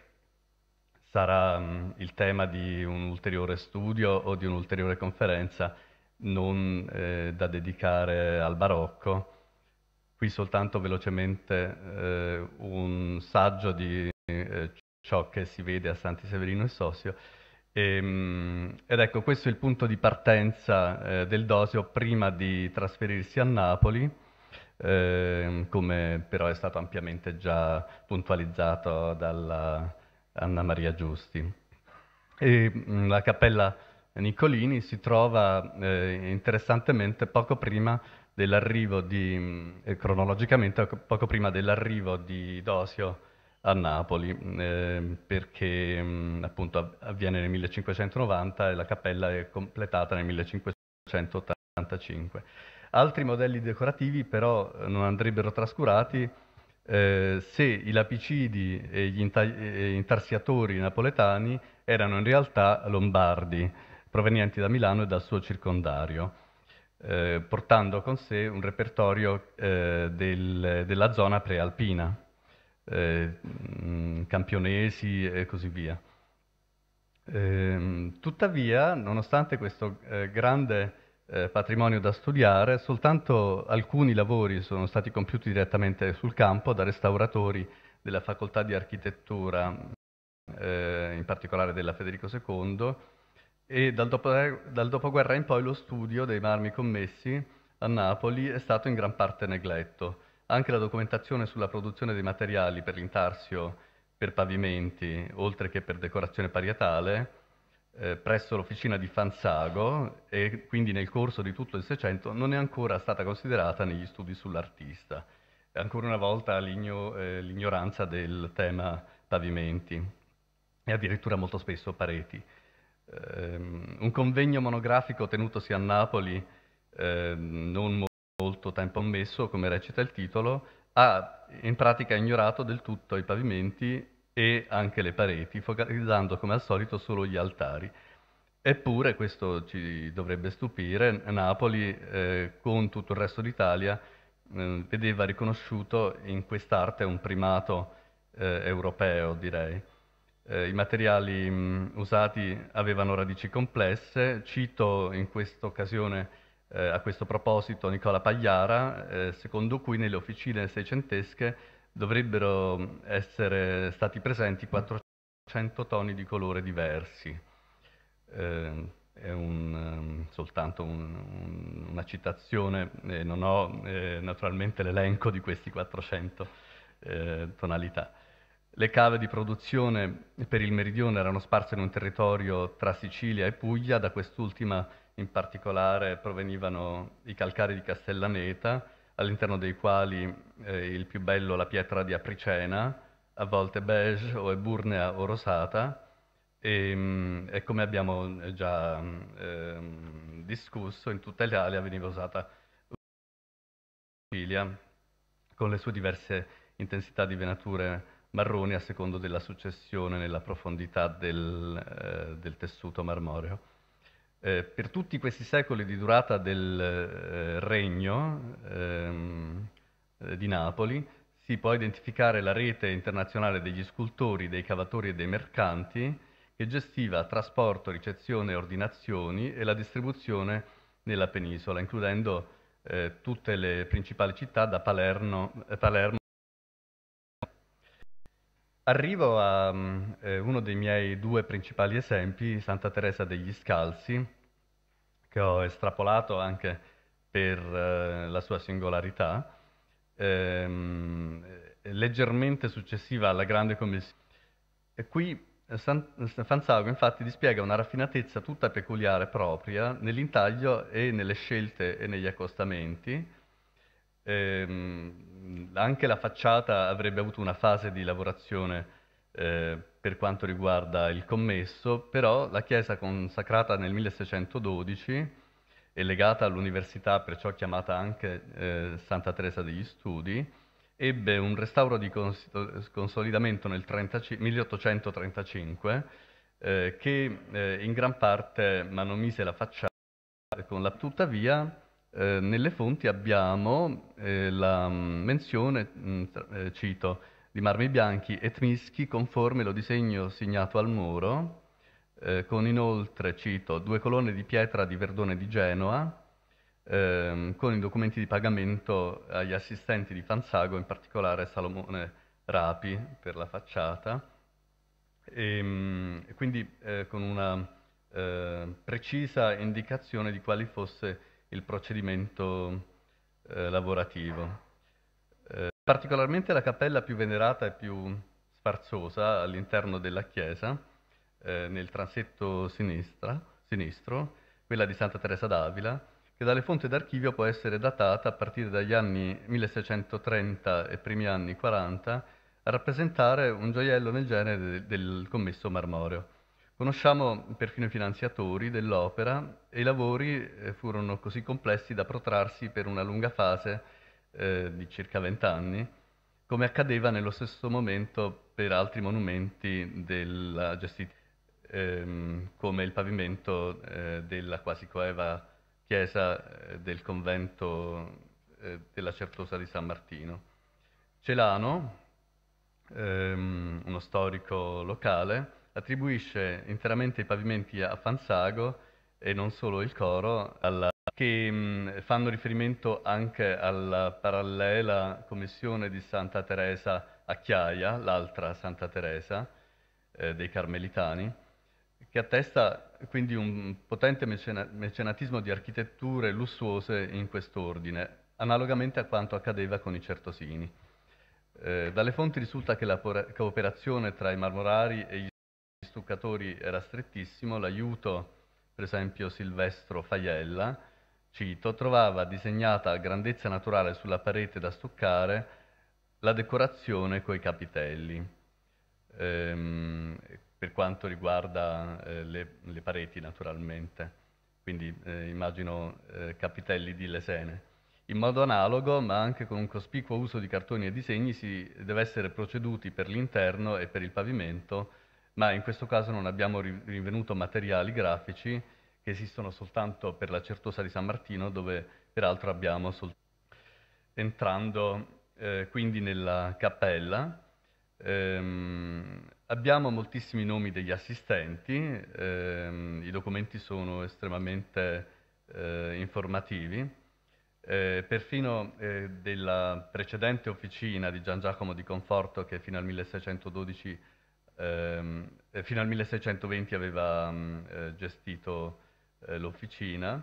Speaker 3: sarà mh, mm, il tema di un ulteriore studio o di un'ulteriore conferenza non eh, da dedicare al barocco, Qui soltanto velocemente eh, un saggio di eh, ciò che si vede a Santi Severino e Sosio. E, ehm, ed ecco, questo è il punto di partenza eh, del Dosio prima di trasferirsi a Napoli, ehm, come però è stato ampiamente già puntualizzato dalla Anna Maria Giusti. E, mh, mm, la cappella Nicolini si trova eh, interessantemente poco prima dell'arrivo di, eh, cronologicamente, poco prima dell'arrivo di Dosio a Napoli, eh, perché mh, mm, appunto avviene nel 1590 e la cappella è completata nel 1585. Altri modelli decorativi però non andrebbero trascurati eh, se i lapicidi e gli inta- e intarsiatori napoletani erano in realtà lombardi, provenienti da Milano e dal suo circondario eh, portando con sé un repertorio eh, del, della zona prealpina, eh, campionesi e così via. Ehm, tuttavia, nonostante questo eh, grande eh, patrimonio da studiare, soltanto alcuni lavori sono stati compiuti direttamente sul campo da restauratori della facoltà di architettura, eh, in particolare della Federico II, e dal, dopoguerra, eh, dal dopoguerra in poi lo studio dei marmi commessi a Napoli è stato in gran parte negletto. Anche la documentazione sulla produzione dei materiali per l'intarsio per pavimenti, oltre che per decorazione parietale, eh, presso l'officina di Fanzago e quindi nel corso di tutto il Seicento non è ancora stata considerata negli studi sull'artista. Ancora una volta l'igno, eh, l'ignoranza del tema pavimenti e addirittura molto spesso pareti. Ehm, un convegno monografico tenutosi a Napoli ehm, non molto tempo ammesso, come recita il titolo, ha in pratica ignorato del tutto i pavimenti e anche le pareti, focalizzando come al solito solo gli altari. Eppure, questo ci dovrebbe stupire, Napoli, eh, con tutto il resto d'Italia, eh, vedeva riconosciuto in quest'arte un primato eh, europeo, direi eh, i materiali mh, mm, usati avevano radici complesse. Cito in questa occasione eh, a questo proposito Nicola Pagliara, eh, secondo cui nelle officine seicentesche dovrebbero essere stati presenti 400 toni di colore diversi. Eh, è un, mm, soltanto un, un, una citazione, eh, non ho eh, naturalmente l'elenco di questi 400 eh, tonalità. Le cave di produzione per il meridione erano sparse in un territorio tra Sicilia e Puglia, da quest'ultima in particolare provenivano i calcari di Castellaneta, all'interno dei quali eh, il più bello la pietra di Apricena, a volte beige o eburnea o rosata, e, ehm, e, come abbiamo eh, già eh, discusso, in tutta Italia veniva usata Sicilia con le sue diverse intensità di venature marroni a secondo della successione nella profondità del, eh, del tessuto marmoreo. Eh, per tutti questi secoli di durata del eh, regno ehm, eh, di Napoli si può identificare la rete internazionale degli scultori, dei cavatori e dei mercanti che gestiva trasporto, ricezione, ordinazioni e la distribuzione nella penisola, includendo eh, tutte le principali città da Palermo, eh, Palermo Arrivo a um, eh, uno dei miei due principali esempi, Santa Teresa degli Scalzi, che ho estrapolato anche per eh, la sua singolarità, ehm, eh, leggermente successiva alla Grande Commissione. E qui eh, San, eh, Fanzago infatti dispiega una raffinatezza tutta peculiare propria nell'intaglio e nelle scelte e negli accostamenti, ehm, anche la facciata avrebbe avuto una fase di lavorazione eh, per quanto riguarda il commesso, però la chiesa consacrata nel 1612 e legata all'università, perciò chiamata anche eh, Santa Teresa degli Studi, ebbe un restauro di cons- consolidamento nel 30- 1835 eh, che eh, in gran parte manomise la facciata, con la tuttavia eh, nelle fonti abbiamo eh, la mm, menzione, mh, mm, eh, cito, di marmi bianchi e tmischi conforme lo disegno segnato al muro, eh, con inoltre, cito, due colonne di pietra di Verdone di Genoa, ehm, con i documenti di pagamento agli assistenti di Fanzago, in particolare Salomone Rapi per la facciata, ehm, e, mh, quindi eh, con una eh, precisa indicazione di quali fosse il procedimento eh, lavorativo. Eh, particolarmente la cappella più venerata e più sfarzosa all'interno della chiesa, eh, nel transetto sinistra, sinistro, quella di Santa Teresa d'Avila, che dalle fonti d'archivio può essere datata a partire dagli anni 1630 e primi anni 40 a rappresentare un gioiello nel genere del commesso marmoreo. Conosciamo perfino i finanziatori dell'opera e i lavori eh, furono così complessi da protrarsi per una lunga fase eh, di circa vent'anni, come accadeva nello stesso momento per altri monumenti della gestita, ehm, come il pavimento eh, della quasi coeva chiesa eh, del convento eh, della Certosa di San Martino. Celano, ehm, uno storico locale, attribuisce interamente i pavimenti a Fanzago e non solo il coro, alla, che mh, mm, fanno riferimento anche alla parallela commissione di Santa Teresa a Chiaia, l'altra Santa Teresa eh, dei Carmelitani, che attesta quindi un potente mecena- mecenatismo di architetture lussuose in quest'ordine, analogamente a quanto accadeva con i Certosini. Eh, dalle fonti risulta che la por- cooperazione tra i marmorari e gli gli stuccatori era strettissimo, l'aiuto, per esempio Silvestro Faiella, cito, trovava disegnata a grandezza naturale sulla parete da stuccare la decorazione coi capitelli. Ehm, per quanto riguarda eh, le, le, pareti naturalmente, quindi eh, immagino eh, capitelli di lesene. In modo analogo, ma anche con un cospicuo uso di cartoni e disegni, si deve essere proceduti per l'interno e per il pavimento ma in questo caso non abbiamo rinvenuto materiali grafici che esistono soltanto per la Certosa di San Martino, dove peraltro abbiamo soltanto... Entrando eh, quindi nella cappella, ehm, abbiamo moltissimi nomi degli assistenti, ehm, i documenti sono estremamente eh, informativi, eh, perfino eh, della precedente officina di Gian Giacomo di Conforto, che fino al 1612 Ehm, fino al 1620 aveva mm, eh, gestito eh, l'officina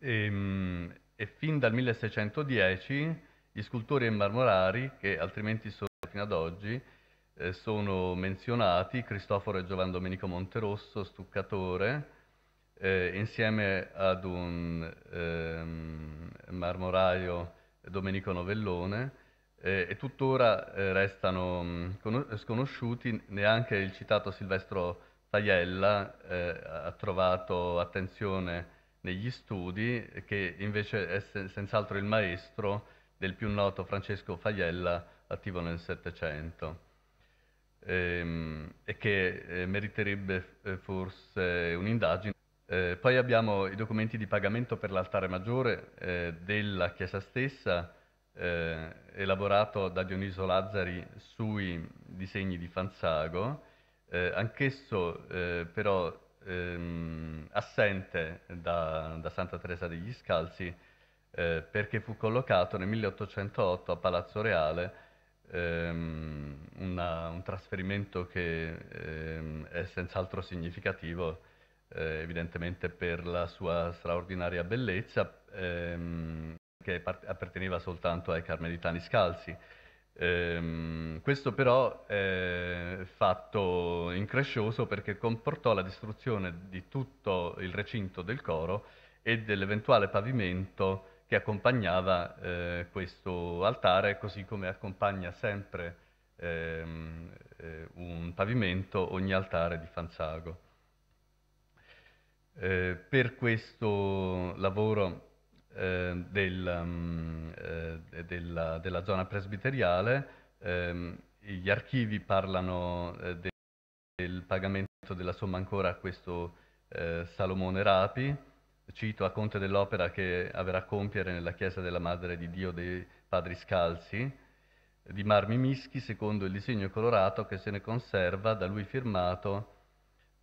Speaker 3: e, ehm, e fin dal 1610 gli scultori e marmorari, che altrimenti sono fino ad oggi, eh, sono menzionati Cristoforo e Giovan Domenico Monterosso, stuccatore, eh, insieme ad un ehm, marmoraio Domenico Novellone, eh, e tuttora eh, restano mh, sconosciuti, neanche il citato Silvestro Faiella eh, ha trovato attenzione negli studi, che invece è sen- senz'altro il maestro del più noto Francesco Faiella attivo nel Settecento ehm, e che eh, meriterebbe eh, forse un'indagine. Eh, poi abbiamo i documenti di pagamento per l'altare maggiore della chiesa stessa, eh, elaborato da Dioniso Lazzari sui disegni di Fanzago, eh, anch'esso eh, però ehm, assente da, da, Santa Teresa degli Scalzi eh, perché fu collocato nel 1808 a Palazzo Reale, ehm, una, un trasferimento che ehm, è senz'altro significativo eh, evidentemente per la sua straordinaria bellezza, ehm, che apparteneva soltanto ai carmelitani scalzi. Ehm, questo però è eh, fatto increscioso perché comportò la distruzione di tutto il recinto del coro e dell'eventuale pavimento che accompagnava eh, questo altare, così come accompagna sempre ehm, eh, un pavimento ogni altare di Fanzago. Eh, per questo lavoro eh, del, um, eh, della, della, zona presbiteriale, ehm, gli archivi parlano eh, de, del pagamento della somma ancora a questo eh, Salomone Rapi, cito a conte dell'opera che avrà a compiere nella chiesa della Madre di Dio dei Padri Scalzi, di marmi mischi secondo il disegno colorato che se ne conserva da lui firmato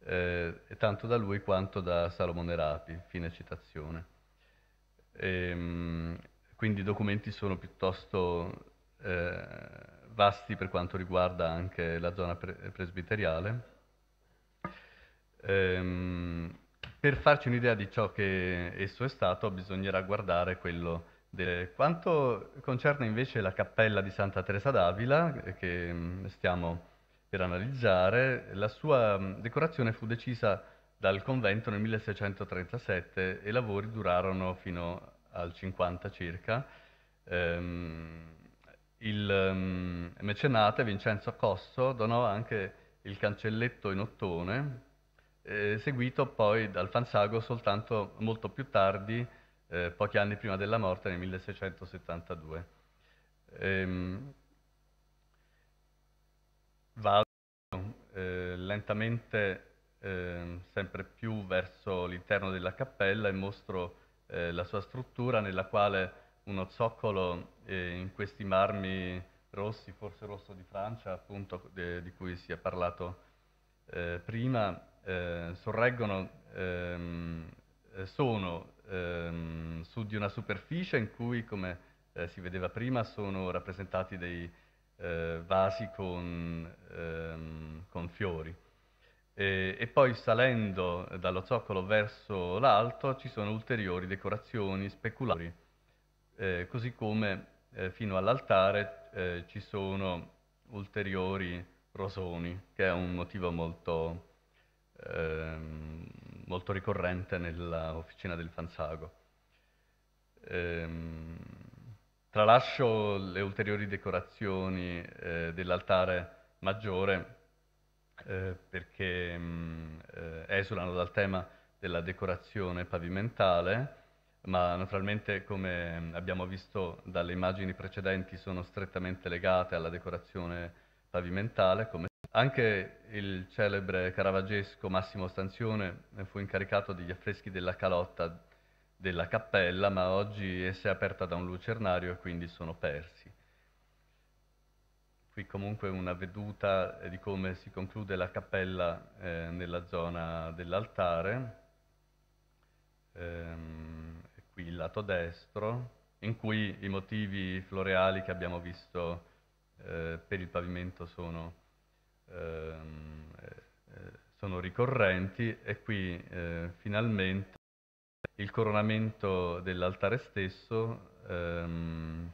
Speaker 3: eh, tanto da lui quanto da Salomone Rapi, fine citazione. E, ehm, quindi i documenti sono piuttosto eh, vasti per quanto riguarda anche la zona pre presbiteriale. Ehm, per farci un'idea di ciò che esso è stato bisognerà guardare quello de... Quanto concerne invece la cappella di Santa Teresa d'Avila, che mm, stiamo per analizzare, la sua mm, decorazione fu decisa dal convento nel 1637 e i lavori durarono fino al 50 circa. Ehm, il um, mecenate Vincenzo Cosso donò anche il cancelletto in ottone, eh, seguito poi dal Fanzago soltanto molto più tardi, eh, pochi anni prima della morte, nel 1672. Ehm, vado eh, lentamente Ehm, sempre più verso l'interno della cappella e mostro eh, la sua struttura nella quale uno zoccolo eh, in questi marmi rossi, forse rosso di Francia, appunto de, di cui si è parlato eh, prima, eh, sorreggono, ehm, eh, sono ehm, su di una superficie in cui, come si vedeva prima, sono rappresentati dei vasi con, ehm, con fiori. E, e poi salendo dallo zoccolo verso l'alto ci sono ulteriori decorazioni speculari, eh, così come eh, fino all'altare eh, ci sono ulteriori rosoni, che è un motivo molto, ehm, molto ricorrente nell'officina del Fanzago. Ehm, tralascio le ulteriori decorazioni eh, dell'altare maggiore eh, perché mh, mm, eh, esulano dal tema della decorazione pavimentale, ma naturalmente come mm, abbiamo visto dalle immagini precedenti sono strettamente legate alla decorazione pavimentale. Come... Anche il celebre caravaggesco Massimo Stanzione eh, fu incaricato degli affreschi della calotta della cappella, ma oggi essa è aperta da un lucernario e quindi sono persi qui comunque una veduta eh, di come si conclude la cappella eh, nella zona dell'altare, ehm, qui il lato destro, in cui i motivi floreali che abbiamo visto eh, per il pavimento sono, ehm, eh, eh sono ricorrenti e qui eh, finalmente il coronamento dell'altare stesso ehm,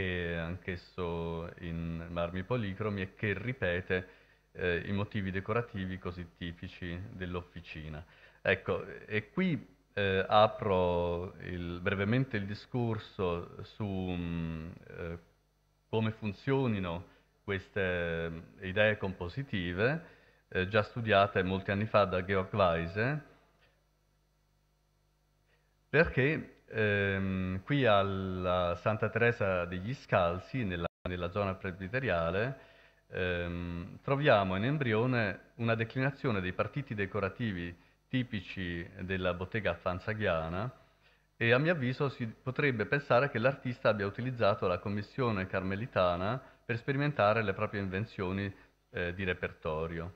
Speaker 3: che è anch'esso in marmi policromi e che ripete eh, i motivi decorativi così tipici dell'officina. Ecco, e qui eh, apro il, brevemente il discorso su mh, mm, eh, come funzionino queste mm, idee compositive, eh, già studiate molti anni fa da Georg Weise, perché ehm, qui alla Santa Teresa degli Scalzi, nella, nella zona presbiteriale, ehm, troviamo in embrione una declinazione dei partiti decorativi tipici della bottega fanzaghiana e a mio avviso si potrebbe pensare che l'artista abbia utilizzato la commissione carmelitana per sperimentare le proprie invenzioni eh, di repertorio.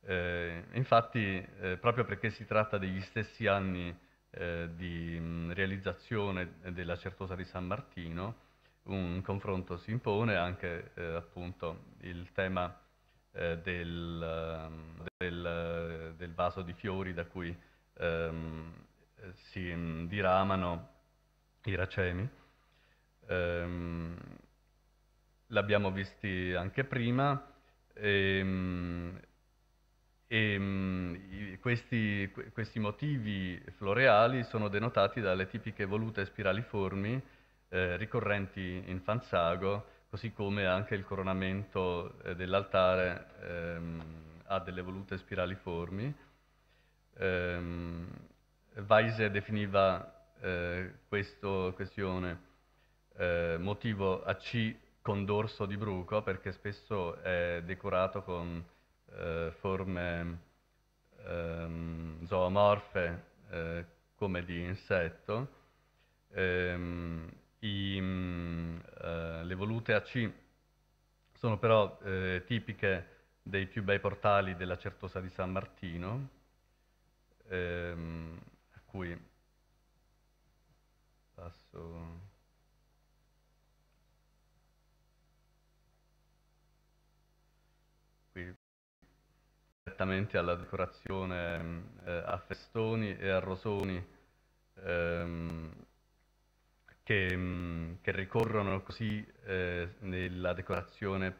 Speaker 3: Eh, infatti, eh, proprio perché si tratta degli stessi anni eh, di mh, realizzazione della Certosa di San Martino, un confronto si impone anche eh, appunto il tema eh, del, ehm, del, del, vaso di fiori da cui ehm, si mh, diramano i racemi. Ehm, L'abbiamo visti anche prima. E, mh, e, ehm, questi, questi, motivi floreali sono denotati dalle tipiche volute spiraliformi eh, ricorrenti in fanzago, così come anche il coronamento eh, dell'altare ehm, ha delle volute spiraliformi. Ehm, Weise definiva eh, questo questione eh, motivo a C con dorso di bruco perché spesso è decorato con eh, forme ehm, zoomorfe eh, come di insetto. Ehm, i, mh, mm, eh, le volute AC sono però eh, tipiche dei più bei portali della Certosa di San Martino, ehm, a cui passo direttamente alla decorazione eh, a festoni e a rosoni ehm, che, mh, mm, che, ricorrono così eh, nella decorazione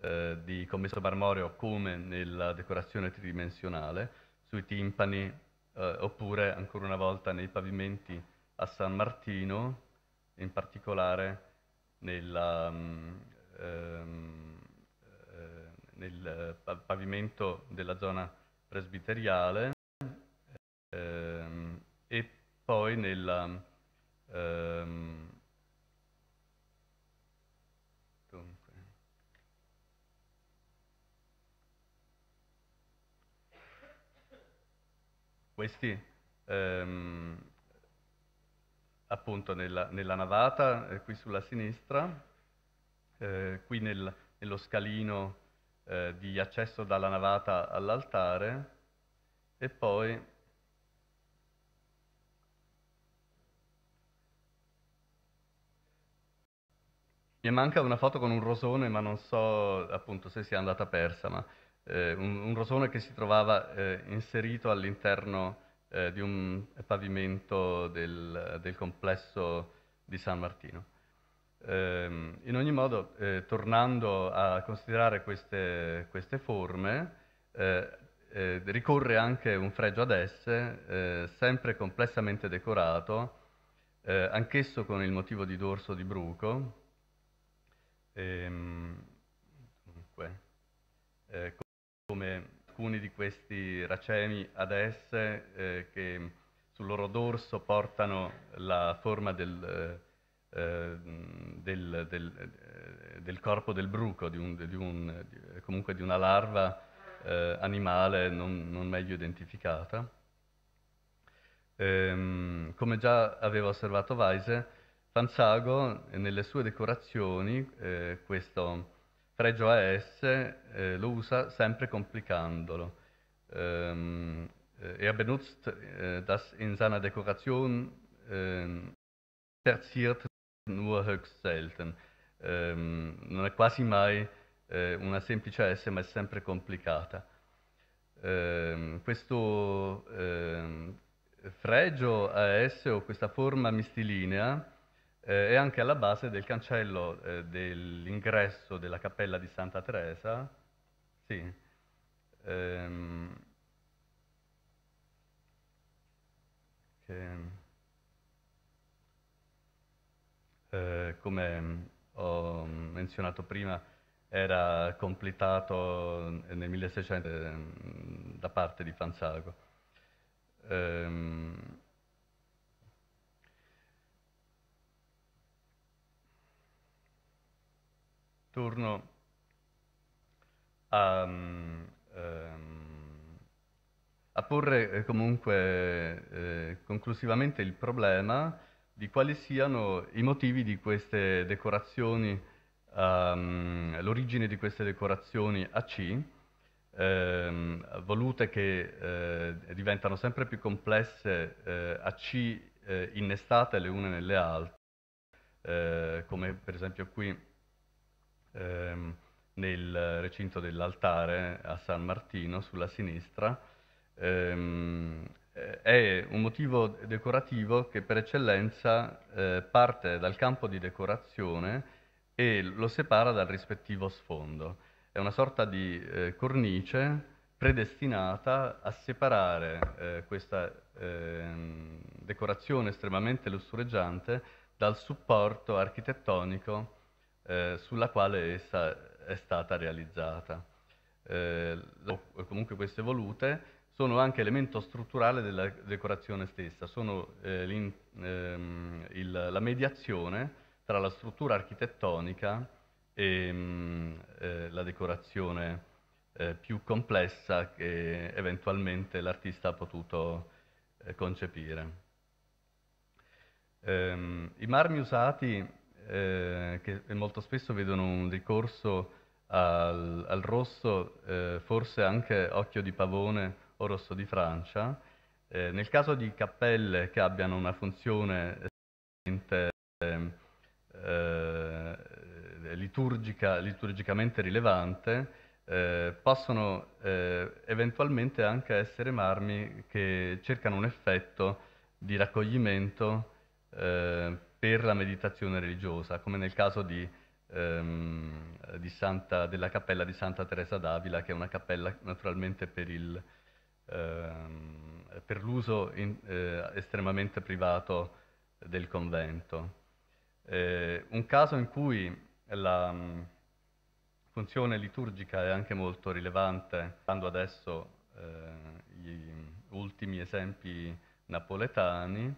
Speaker 3: eh, di commesso marmoreo come nella decorazione tridimensionale, sui timpani eh, oppure ancora una volta nei pavimenti a San Martino, in particolare nella... Mh, mm, ehm, nel pavimento della zona presbiteriale ehm, e poi nella... Ehm, dunque, questi ehm, appunto nella, nella navata, eh, qui sulla sinistra, eh, qui nel, nello scalino eh, di accesso dalla navata all'altare e poi Mi manca una foto con un rosone, ma non so appunto se sia andata persa, ma eh, un, un, rosone che si trovava eh, inserito all'interno eh, di un pavimento del, del complesso di San Martino. Eh, in ogni modo, eh, tornando a considerare queste, queste forme, eh, eh, ricorre anche un fregio ad esse, eh, sempre complessamente decorato, anch'esso con il motivo di dorso di bruco, ehm, dunque, come alcuni di questi racemi ad esse che sul loro dorso portano la forma del Ehm, del, del, eh, del, corpo del bruco, di un, di un, eh, comunque di una larva eh, animale non, non, meglio identificata. Ehm, come già aveva osservato Weise, Fanzago nelle sue decorazioni eh, questo fregio AS eh, lo usa sempre complicandolo. Ehm, er benutzt das in seiner Dekoration verziert ehm, Nur höchst selten. Um, ehm, non è quasi mai eh, una semplice S, ma è sempre complicata. Um, questo um, fregio a S o questa forma mistilinea eh, è anche alla base del cancello eh, dell'ingresso della cappella di Santa Teresa. Sì. Che... eh, come mm, ho menzionato prima, era completato eh, nel 1600 eh, mm, da parte di Fanzago. Ehm, torno a, um, a porre eh, comunque eh, conclusivamente il problema di quali siano i motivi di queste decorazioni, um, l'origine di queste decorazioni a C, ehm, volute che eh, diventano sempre più complesse eh, a C eh, innestate le une nelle altre, eh, come per esempio qui ehm, nel recinto dell'altare a San Martino sulla sinistra, ehm, eh, è un motivo decorativo che per eccellenza eh, parte dal campo di decorazione e lo separa dal rispettivo sfondo. È una sorta di eh, cornice predestinata a separare eh, questa ehm, decorazione estremamente lussureggiante dal supporto architettonico eh, sulla quale essa è stata realizzata. Eh, o comunque queste volute sono anche elemento strutturale della decorazione stessa, sono eh, ehm, il, la mediazione tra la struttura architettonica e mh, mm, eh, la decorazione eh, più complessa che eventualmente l'artista ha potuto eh, concepire. Ehm, I marmi usati, eh, che molto spesso vedono un ricorso al, al rosso, eh, forse anche occhio di pavone, o rosso di Francia, eh, nel caso di cappelle che abbiano una funzione estremamente eh, liturgica, liturgicamente rilevante, eh, possono eh, eventualmente anche essere marmi che cercano un effetto di raccoglimento eh, per la meditazione religiosa, come nel caso di, ehm, Santa, della cappella di Santa Teresa d'Avila, che è una cappella naturalmente per il Ehm, per l'uso in, eh, estremamente privato del convento. Eh, un caso in cui la mh, mm, funzione liturgica è anche molto rilevante, dando adesso eh, gli ultimi esempi napoletani,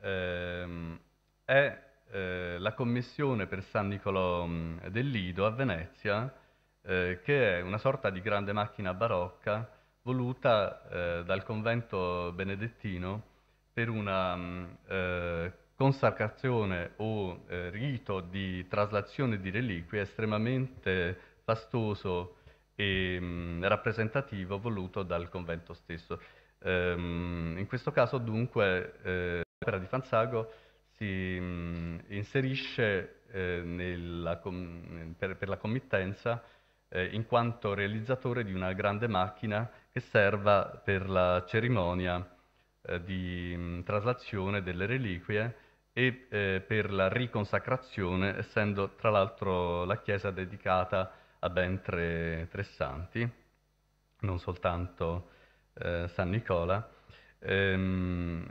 Speaker 3: ehm, è eh, la commissione per San Nicolò mh, mm, del Lido a Venezia, eh, che è una sorta di grande macchina barocca voluta eh, dal convento benedettino per una mm, eh, consacrazione o eh, rito di traslazione di reliquie estremamente fastoso e mh, mm, rappresentativo voluto dal convento stesso. Ehm, in questo caso dunque eh, l'opera di Fanzago si mh, mm, inserisce eh, nella, per, per, la committenza eh, in quanto realizzatore di una grande macchina che serva per la cerimonia eh, di mh, mm, traslazione delle reliquie e eh, per la riconsacrazione, essendo tra l'altro la Chiesa dedicata a ben tre, tre santi, non soltanto eh, San Nicola. Ehm,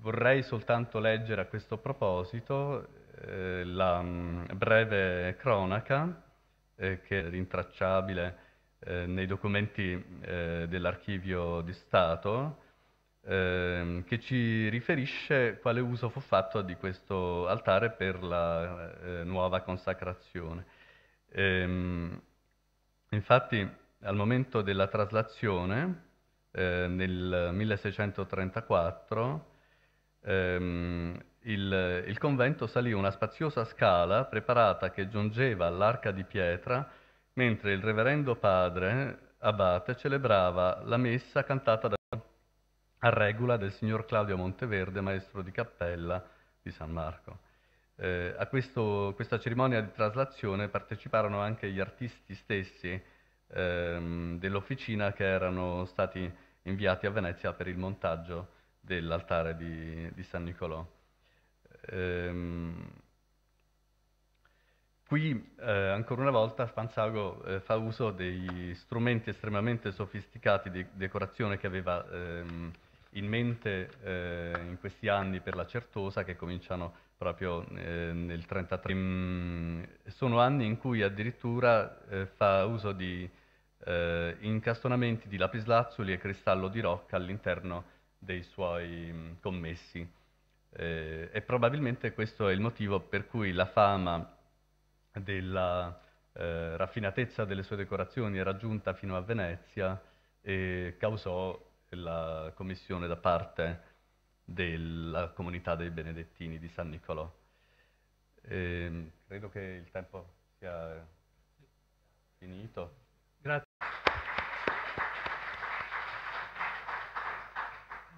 Speaker 3: vorrei soltanto leggere a questo proposito eh, la mh, mm, breve cronaca, eh, che è rintracciabile eh, nei documenti eh, dell'archivio di Stato ehm, che ci riferisce quale uso fu fatto di questo altare per la eh, nuova consacrazione. Ehm, infatti al momento della traslazione eh, nel 1634 ehm, il, il convento salì una spaziosa scala preparata che giungeva all'arca di pietra mentre il reverendo padre abate celebrava la messa cantata da, a regola del signor Claudio Monteverde, maestro di cappella di San Marco. Eh, a questo, questa cerimonia di traslazione parteciparono anche gli artisti stessi ehm, dell'officina che erano stati inviati a Venezia per il montaggio dell'altare di, di San Nicolò. Ehm, Qui eh, ancora una volta Spanzago eh, fa uso dei strumenti estremamente sofisticati di decorazione che aveva ehm, in mente eh, in questi anni per la Certosa che cominciano proprio eh, nel 1933. Mm, sono anni in cui addirittura eh, fa uso di eh, incastonamenti di lapislazzuli e cristallo di rocca all'interno dei suoi mh, mm, commessi. e probabilmente questo è il motivo per cui la fama della eh, raffinatezza delle sue decorazioni era giunta fino a Venezia e causò la commissione da parte della comunità dei benedettini di San Nicolò. E, ehm, credo che il tempo sia finito.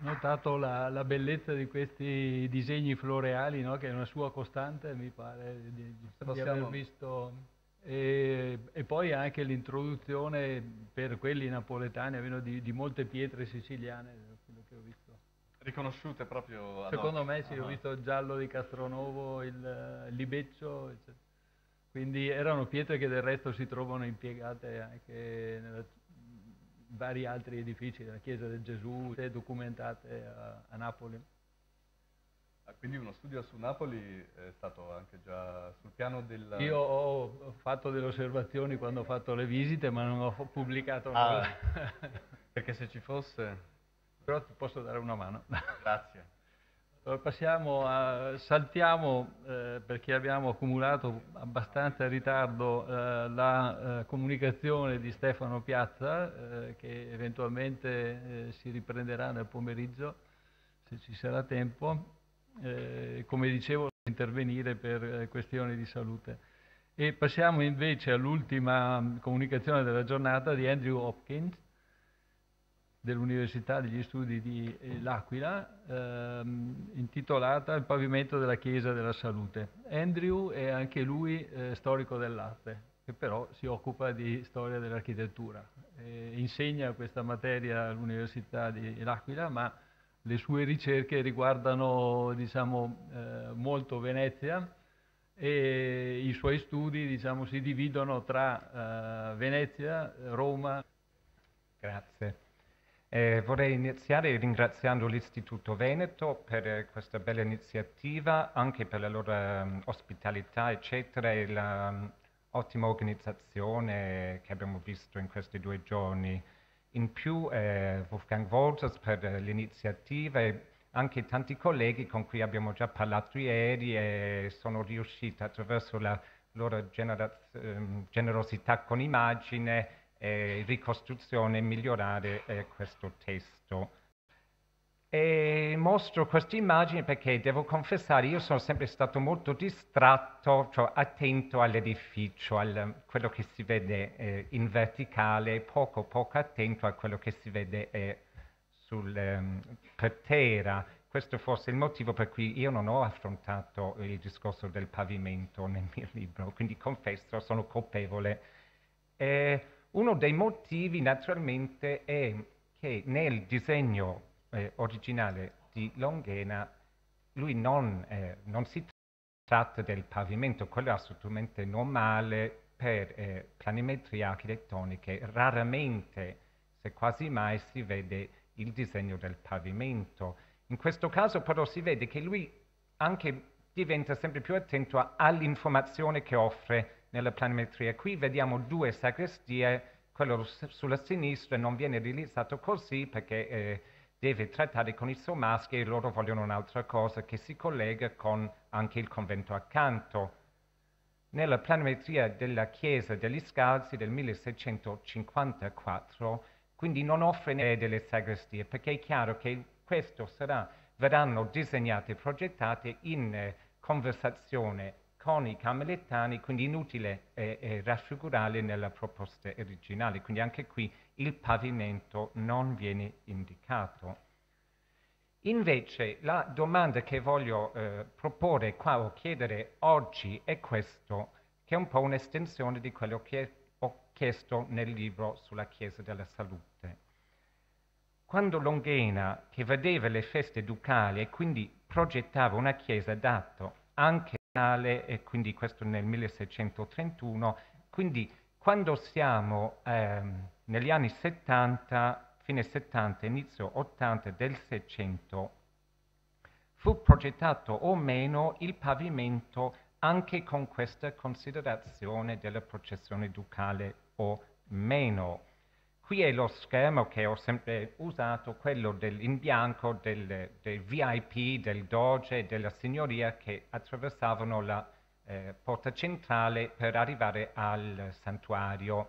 Speaker 1: notato la, la, bellezza di questi disegni floreali, no? che è una sua costante, mi pare di, di Possiamo... aver visto. E, e poi anche l'introduzione per quelli napoletani, almeno di, di, molte pietre siciliane, eh, quello che ho
Speaker 3: visto. Riconosciute proprio Secondo me sì, uh -huh. ho visto
Speaker 1: il giallo di Castronovo, il, il eh, libeccio, eccetera. Quindi erano pietre che del resto si trovano impiegate anche nella città vari altri edifici della Chiesa del Gesù, documentate a, a Napoli.
Speaker 3: Ah, quindi uno studio su Napoli è stato anche già sul piano del... Io
Speaker 1: ho fatto delle osservazioni quando ho fatto le visite, ma non ho pubblicato ah. nulla. Ah, *laughs* perché se ci fosse... Però ti posso dare una mano. Grazie. A, saltiamo, eh, perché abbiamo accumulato abbastanza ritardo, eh, la eh, comunicazione di Stefano Piazza, eh, che eventualmente eh, si riprenderà nel pomeriggio, se ci sarà tempo. Eh, come dicevo, intervenire per questioni di salute. E passiamo invece all'ultima mm, comunicazione della giornata di Andrew Hopkins, dell'Università degli Studi di eh, L'Aquila, ehm, intitolata Il pavimento della Chiesa della Salute. Andrew è anche lui eh, storico dell'arte, che però si occupa di storia dell'architettura. Eh, insegna questa materia all'Università di L'Aquila, ma le sue ricerche riguardano diciamo, eh, molto Venezia e i suoi studi diciamo, si dividono tra
Speaker 4: eh, Venezia, Roma. Grazie. Eh, vorrei iniziare ringraziando l'Istituto Veneto per eh, questa bella iniziativa, anche per la loro um, ospitalità, eccetera, e l'ottima mm, um, organizzazione che abbiamo visto in questi due giorni. In più eh, Wolfgang Wolters per l'iniziativa e anche tanti colleghi con cui abbiamo già parlato ieri e sono riusciti attraverso la loro ehm, generosità con immagine eh, ricostruzione e migliorare eh, questo testo. E mostro questa immagine perché devo confessare, io sono sempre stato molto distratto, cioè attento all'edificio, a al, quello che si vede eh, in verticale, poco poco attento a quello che si vede eh, sul, ehm, per terra. Questo forse è il motivo per cui io non ho affrontato il discorso del pavimento nel mio libro, quindi confesso, sono colpevole. E uno dei motivi naturalmente è che nel disegno eh, originale di Longhena lui non, eh, non, si tratta del pavimento, quello è assolutamente normale per eh, planimetrie architettoniche, raramente, se quasi mai, si vede il disegno del pavimento. In questo caso però si vede che lui anche diventa sempre più attento all'informazione che offre nella planimetria. Qui vediamo due sacrestie, quello sulla sinistra non viene realizzato così perché eh, deve trattare con i sommaschi e loro vogliono un'altra cosa che si collega con anche il convento accanto. Nella planimetria della chiesa degli Scalzi del 1654 quindi non offre né eh, delle sagrestie perché è chiaro che questo sarà, verranno disegnate e progettate in eh, conversazione con i carmelitani, quindi inutile eh, eh, raffigurarli nella proposta originale, quindi anche qui il pavimento non viene indicato. Invece la domanda che voglio eh, proporre qua o chiedere oggi è questo, che è un po' un'estensione di quello che ho chiesto nel libro sulla Chiesa della Salute. Quando Longhena, che vedeva le feste ducali e quindi progettava una chiesa adatta anche e quindi questo nel 1631. Quindi quando siamo ehm, negli anni 70, fine 70, inizio 80 del 600, fu progettato o meno il pavimento anche con questa considerazione della processione ducale o meno. Qui è lo schermo che ho sempre usato, quello dell'imbianco, del, del VIP, del doge, e della signoria che attraversavano la eh, porta centrale per arrivare al santuario.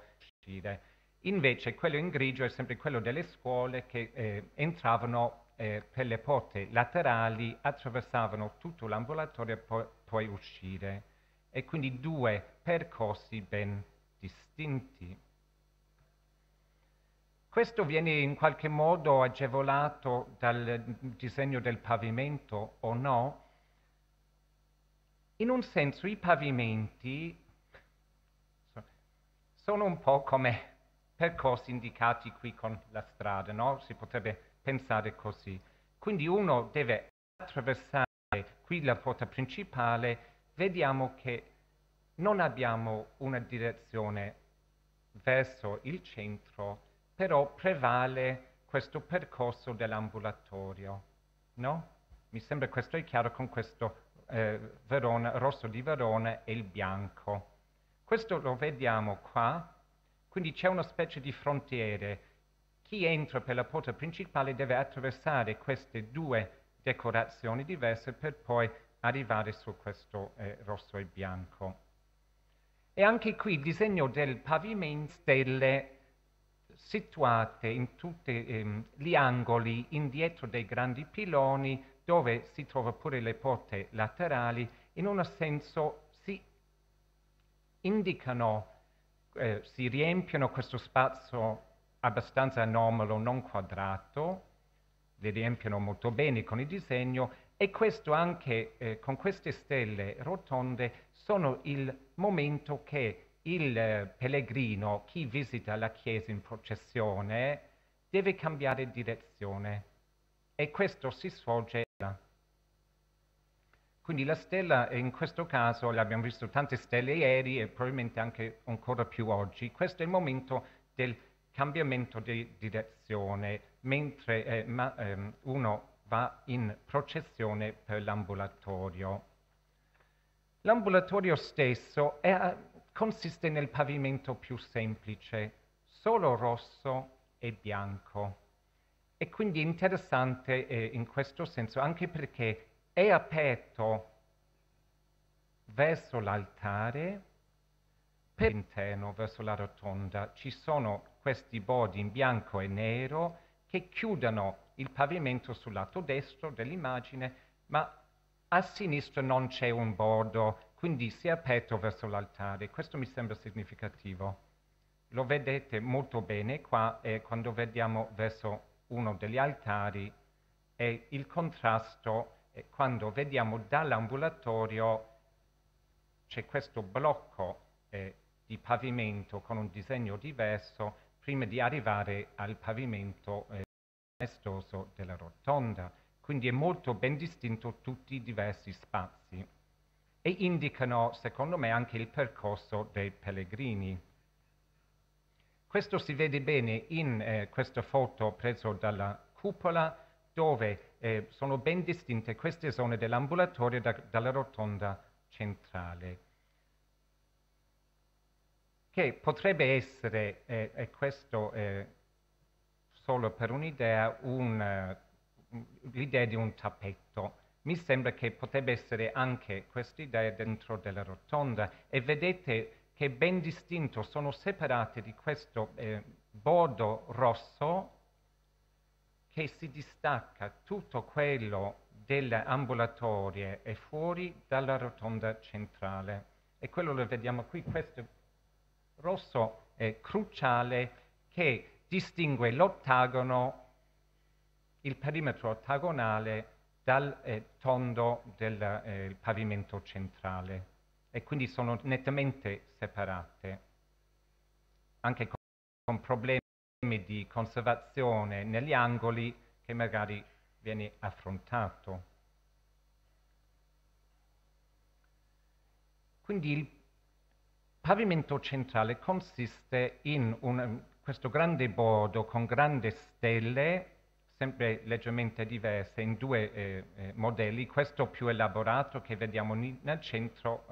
Speaker 4: Invece quello in grigio è sempre quello delle scuole che eh, entravano eh, per le porte laterali, attraversavano tutto l'ambulatorio e poi, poi uscire. E quindi due percorsi ben distinti. Questo viene in qualche modo agevolato dal disegno del pavimento o no? In un senso i pavimenti sono un po' come percorsi indicati qui con la strada, no? Si potrebbe pensare così. Quindi uno deve attraversare qui la porta principale, vediamo che non abbiamo una direzione verso il centro, però prevale questo percorso dell'ambulatorio, no? Mi sembra questo è chiaro con questo eh, Verona, rosso di Verona e il bianco. Questo lo vediamo qua, quindi c'è una specie di frontiere. Chi entra per la porta principale deve attraversare queste due decorazioni diverse per poi arrivare su questo eh, rosso e bianco. E anche qui il disegno del pavimento delle situate in tutti ehm, gli angoli indietro dei grandi piloni dove si trovano pure le porte laterali, in un senso si indicano, eh, si riempiono questo spazio abbastanza anomalo, non quadrato, li riempiono molto bene con il disegno e questo anche eh, con queste stelle rotonde sono il momento che il pellegrino, chi visita la chiesa in processione, deve cambiare direzione e questo si svolge. Quindi la stella, in questo caso, l'abbiamo visto tante stelle ieri e probabilmente anche ancora più oggi, questo è il momento del cambiamento di direzione mentre eh, ma, eh, uno va in processione per l'ambulatorio. L'ambulatorio stesso è, consiste nel pavimento più semplice, solo rosso e bianco. E quindi è interessante eh, in questo senso anche perché è aperto verso l'altare, per l'interno, verso la rotonda, ci sono questi bordi in bianco e nero che chiudono il pavimento sul lato destro dell'immagine, ma a sinistra non c'è un bordo quindi si è aperto verso l'altare, questo mi sembra significativo. Lo vedete molto bene qua eh, quando vediamo verso uno degli altari e il contrasto eh, quando vediamo dall'ambulatorio c'è questo blocco eh, di pavimento con un disegno diverso prima di arrivare al pavimento eh, maestoso della rotonda. Quindi è molto ben distinto tutti i diversi spazi e indicano, secondo me, anche il percorso dei pellegrini. Questo si vede bene in eh, questa foto presa dalla cupola, dove eh, sono ben distinte queste zone dell'ambulatorio da, dalla rotonda centrale, che potrebbe essere, eh, e questo eh, solo per un'idea, un, eh, l'idea di un tappeto mi sembra che potrebbe essere anche questa idea dentro della rotonda e vedete che ben distinto sono separate di questo eh, bordo rosso che si distacca tutto quello delle ambulatorie e fuori dalla rotonda centrale. E quello lo vediamo qui, questo rosso è cruciale che distingue l'ottagono, il perimetro ottagonale dal eh, tondo del eh, pavimento centrale e quindi sono nettamente separate, anche con, con problemi di conservazione negli angoli che magari viene affrontato. Quindi il pavimento centrale consiste in un, questo grande bordo con grandi stelle sempre leggermente diverse in due eh, eh, modelli, questo più elaborato che vediamo nel centro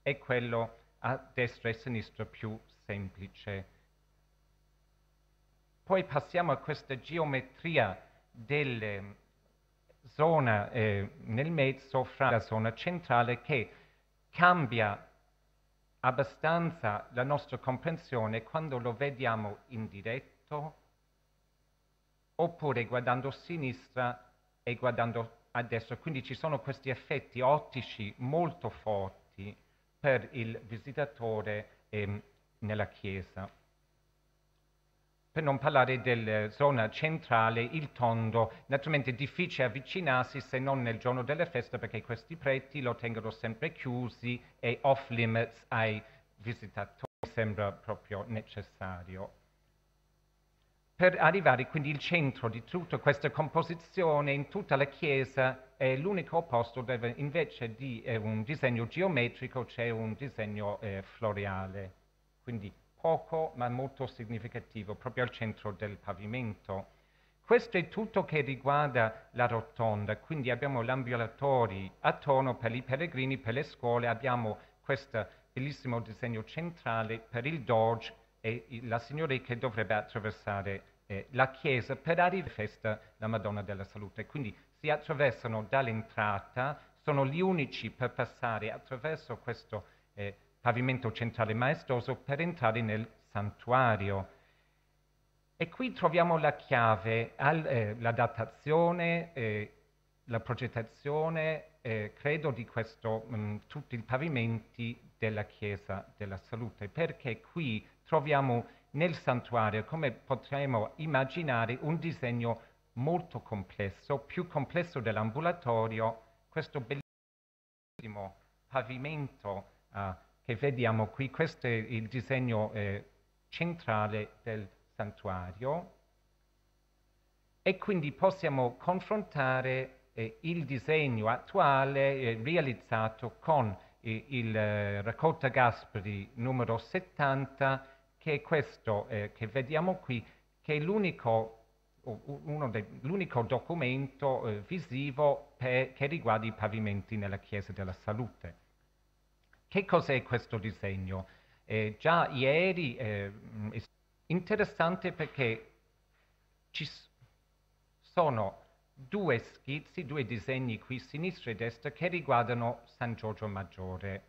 Speaker 4: eh, e quello a destra e a sinistra più semplice. Poi passiamo a questa geometria della zona eh, nel mezzo fra la zona centrale che cambia abbastanza la nostra comprensione quando lo vediamo in diretto oppure guardando a sinistra e guardando a destra. Quindi ci sono questi effetti ottici molto forti per il visitatore eh, nella chiesa. Per non parlare della eh, zona centrale, il tondo, naturalmente è difficile avvicinarsi se non nel giorno delle feste perché questi preti lo tengono sempre chiusi e off limits ai visitatori, sembra proprio necessario per arrivare quindi al centro di tutta questa composizione in tutta la chiesa è l'unico posto dove invece di eh, un disegno geometrico c'è un disegno eh, floreale, quindi poco ma molto significativo, proprio al centro del pavimento. Questo è tutto che riguarda la rotonda, quindi abbiamo l'ambulatorio attorno per i pellegrini, per le scuole, abbiamo questo bellissimo disegno centrale per il Doge e la signora che dovrebbe attraversare eh, la chiesa per dare festa alla Madonna della Salute. Quindi si attraversano dall'entrata, sono gli unici per passare attraverso questo eh, pavimento centrale maestoso per entrare nel santuario. E qui troviamo la chiave, al, eh, la datazione, eh, la progettazione, eh, credo, di questo, mh, mm, tutti i pavimenti della Chiesa della Salute, perché qui troviamo nel santuario, come potremmo immaginare, un disegno molto complesso, più complesso dell'ambulatorio, questo bellissimo pavimento uh, che vediamo qui, questo è il disegno eh, centrale del santuario e quindi possiamo confrontare eh, il disegno attuale eh, realizzato con eh, il eh, raccolta Gasperi numero 70 che è questo eh, che vediamo qui, che è l'unico, dei, documento eh, visivo per, che riguarda i pavimenti nella Chiesa della Salute. Che cos'è questo disegno? Eh, già ieri eh, è interessante perché ci sono due schizzi, due disegni qui sinistra e destra che riguardano San Giorgio Maggiore,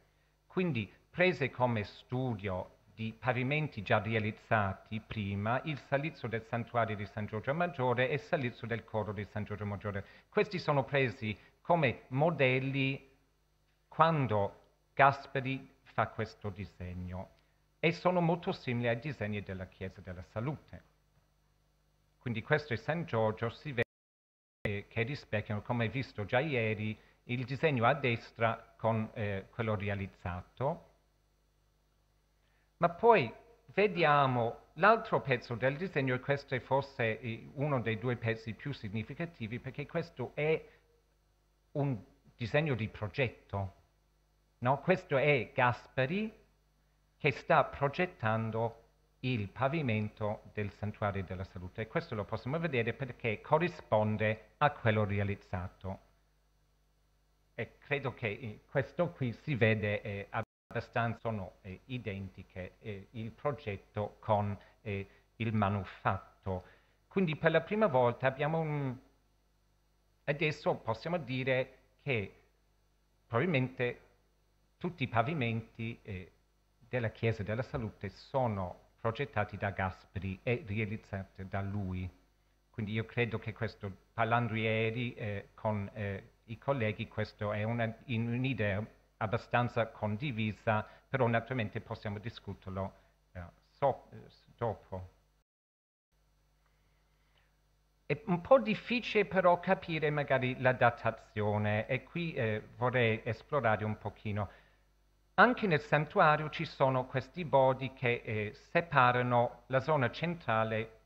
Speaker 4: quindi prese come studio di pavimenti già realizzati prima, il salizio del santuario di San Giorgio Maggiore e il salizio del coro di San Giorgio Maggiore. Questi sono presi come modelli quando Gasperi fa questo disegno e sono molto simili ai disegni della Chiesa della Salute. Quindi questo è San Giorgio, si vede che rispecchiano, come visto già ieri, il disegno a destra con eh, quello realizzato ma poi vediamo l'altro pezzo del disegno, e questo è forse eh, uno dei due pezzi più significativi perché questo è un disegno di progetto. No? Questo è Gasperi che sta progettando il pavimento del santuario della salute. Questo lo possiamo vedere perché corrisponde a quello realizzato. E credo che eh, questo qui si vede eh, Stan sono eh, identiche eh, il progetto con eh, il manufatto. Quindi per la prima volta abbiamo un... Adesso possiamo dire che probabilmente tutti i pavimenti eh, della Chiesa della Salute sono progettati da Gasperi e realizzati da lui. Quindi io credo che questo, parlando ieri eh, con eh, i colleghi, questa è un'idea un abbastanza condivisa, però naturalmente possiamo discuterlo eh, so, eh, dopo. È un po' difficile però capire magari la datazione e qui eh, vorrei esplorare un pochino. Anche nel santuario ci sono questi bodi che eh, separano la zona centrale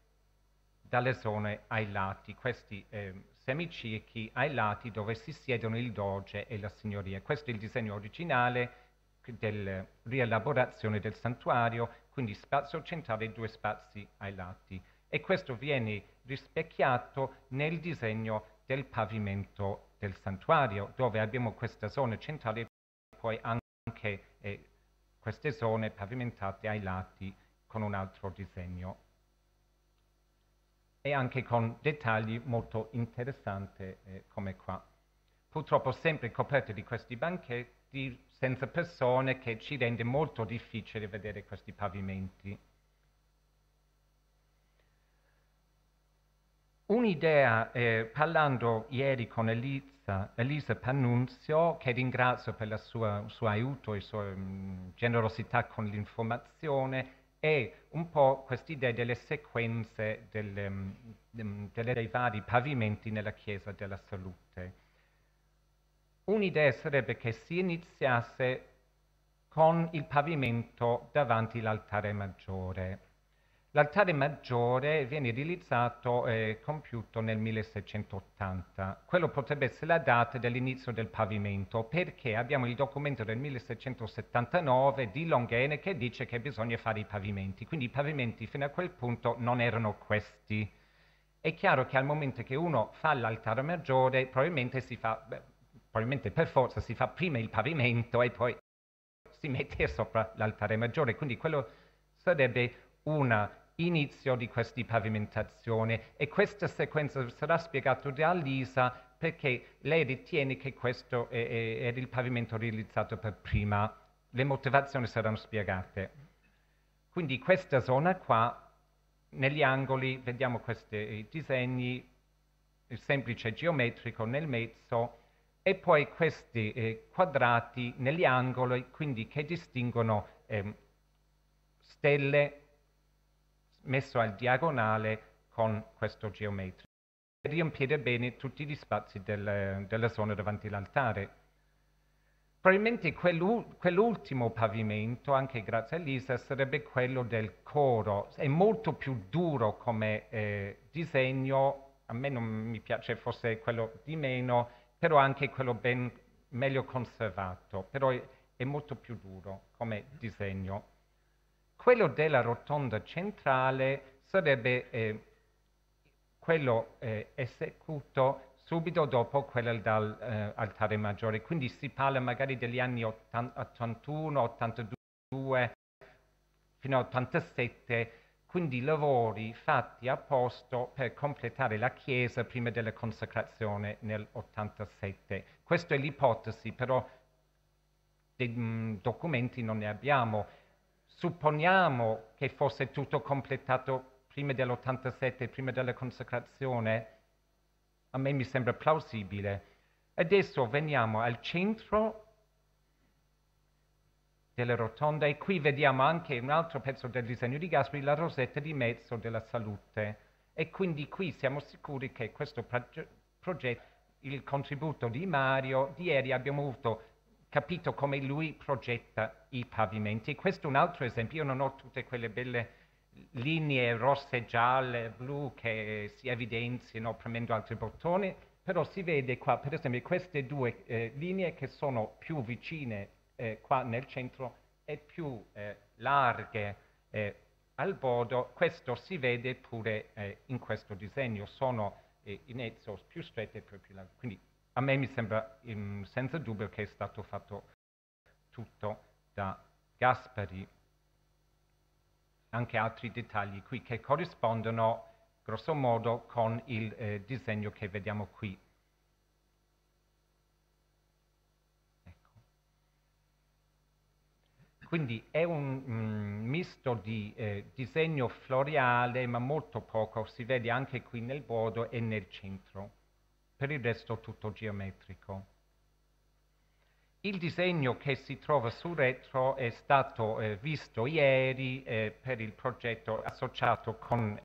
Speaker 4: dalle zone ai lati. Questi eh, semicirchi ai lati dove si siedono il doge e la signoria. Questo è il disegno originale della rielaborazione del santuario, quindi spazio centrale e due spazi ai lati. E questo viene rispecchiato nel disegno del pavimento del santuario, dove abbiamo questa zona centrale e poi anche eh, queste zone pavimentate ai lati con un altro disegno e anche con dettagli molto interessanti eh, come qua. Purtroppo sempre coperto di questi banchetti senza persone che ci rende molto difficile vedere questi pavimenti. Un'idea, eh, parlando ieri con Elisa, Elisa, Pannunzio, che ringrazio per il suo aiuto e la sua mh, mm, generosità con l'informazione, è un po' quest'idea delle sequenze delle, ehm, ehm, delle, dei vari pavimenti nella Chiesa della Salute. Un'idea sarebbe che si iniziasse con il pavimento davanti all'altare maggiore, L'altare maggiore viene realizzato e eh, compiuto nel 1680. Quello potrebbe essere la data dell'inizio del pavimento, perché abbiamo il documento del 1679 di Longhene che dice che bisogna fare i pavimenti. Quindi i pavimenti fino a quel punto non erano questi. È chiaro che al momento che uno fa l'altare maggiore, probabilmente si fa, beh, probabilmente per forza si fa prima il pavimento e poi si mette sopra l'altare maggiore. Quindi quello sarebbe una inizio di questa pavimentazione e questa sequenza sarà spiegata da Lisa perché lei ritiene che questo è il pavimento realizzato per prima. Le motivazioni saranno spiegate. Quindi questa zona qua, negli angoli, vediamo questi eh, disegni, il semplice geometrico nel mezzo, e poi questi eh, quadrati negli angoli, quindi che distinguono eh, stelle messo al diagonale con questo geometrico e riempire bene tutti gli spazi del, della zona davanti all'altare. Probabilmente quell'ultimo pavimento, anche grazie a Lisa, sarebbe quello del coro. È molto più duro come eh, disegno, a me non mi piace forse quello di meno, però anche quello ben meglio conservato, però è, è molto più duro come disegno quello della rotonda centrale sarebbe eh, quello eh, esecuto subito dopo quello dell'altare eh, maggiore. Quindi si parla magari degli anni 81, 82 fino a 87, quindi lavori fatti a posto per completare la chiesa prima della consacrazione nel 87. Questa è l'ipotesi, però dei mm, documenti non ne abbiamo supponiamo che fosse tutto completato prima dell'87, prima della consacrazione, a me mi sembra plausibile. Adesso veniamo al centro della rotonda e qui vediamo anche un altro pezzo del disegno di Gasperi, la rosetta di mezzo della salute. E quindi qui siamo sicuri che questo progetto, il contributo di Mario, di ieri abbiamo avuto capito come lui progetta i pavimenti. Questo è un altro esempio, io non ho tutte quelle belle linee rosse, gialle, blu che si evidenziano premendo altri bottoni, però si vede qua, per esempio, queste due eh, linee che sono più vicine eh, qua nel centro e più eh, larghe eh, al bordo, questo si vede pure eh, in questo disegno, sono eh, in ezzo più strette e più larghe. Quindi a me mi sembra um, senza dubbio che è stato fatto tutto da Gaspari, anche altri dettagli qui che corrispondono grosso modo con il eh, disegno che vediamo qui. Ecco. Quindi è un mm, misto di eh, disegno floreale, ma molto poco, si vede anche qui nel bordo e nel centro per il resto tutto geometrico. Il disegno che si trova sul retro è stato eh, visto ieri eh, per il progetto associato con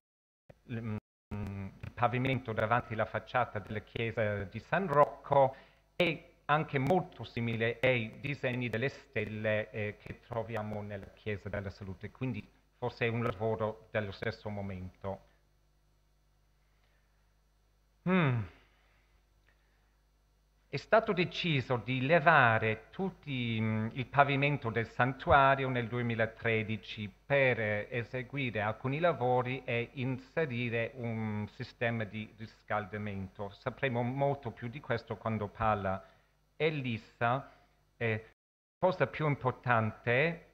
Speaker 4: il mm, pavimento davanti alla facciata della chiesa di San Rocco e anche molto simile ai disegni delle stelle eh, che troviamo nella chiesa della salute, quindi forse è un lavoro dello stesso momento. Hmm è stato deciso di levare tutto mm, il pavimento del santuario nel 2013 per eh, eseguire alcuni lavori e inserire un sistema di riscaldamento. Sapremo molto più di questo quando parla Elisa. Eh, cosa più importante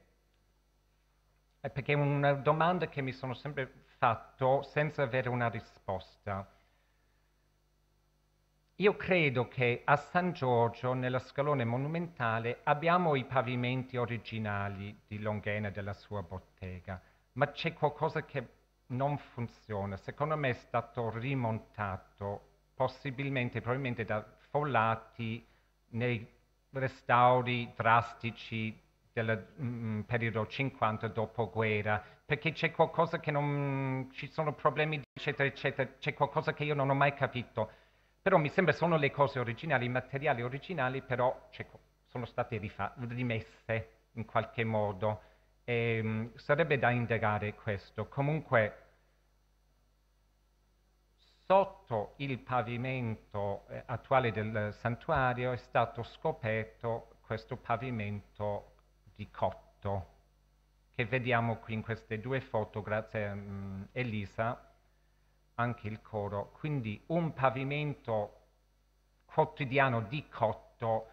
Speaker 4: è perché è una domanda che mi sono sempre fatto senza avere una risposta io credo che a San Giorgio, nello scalone monumentale, abbiamo i pavimenti originali di Longhena della sua bottega, ma c'è qualcosa che non funziona. Secondo me è stato rimontato, possibilmente, probabilmente da Follati nei restauri drastici del mm, periodo 50 dopoguerra, perché c'è qualcosa che non... ci sono problemi, eccetera, eccetera, c'è qualcosa che io non ho mai capito però mi sembra sono le cose originali, i materiali originali però cioè, sono state rifa- rimesse in qualche modo. E, ehm, mh, sarebbe da indagare questo. Comunque sotto il pavimento eh, attuale del santuario è stato scoperto questo pavimento di cotto che vediamo qui in queste due foto, grazie a um, Elisa, anche il coro, quindi un pavimento quotidiano di cotto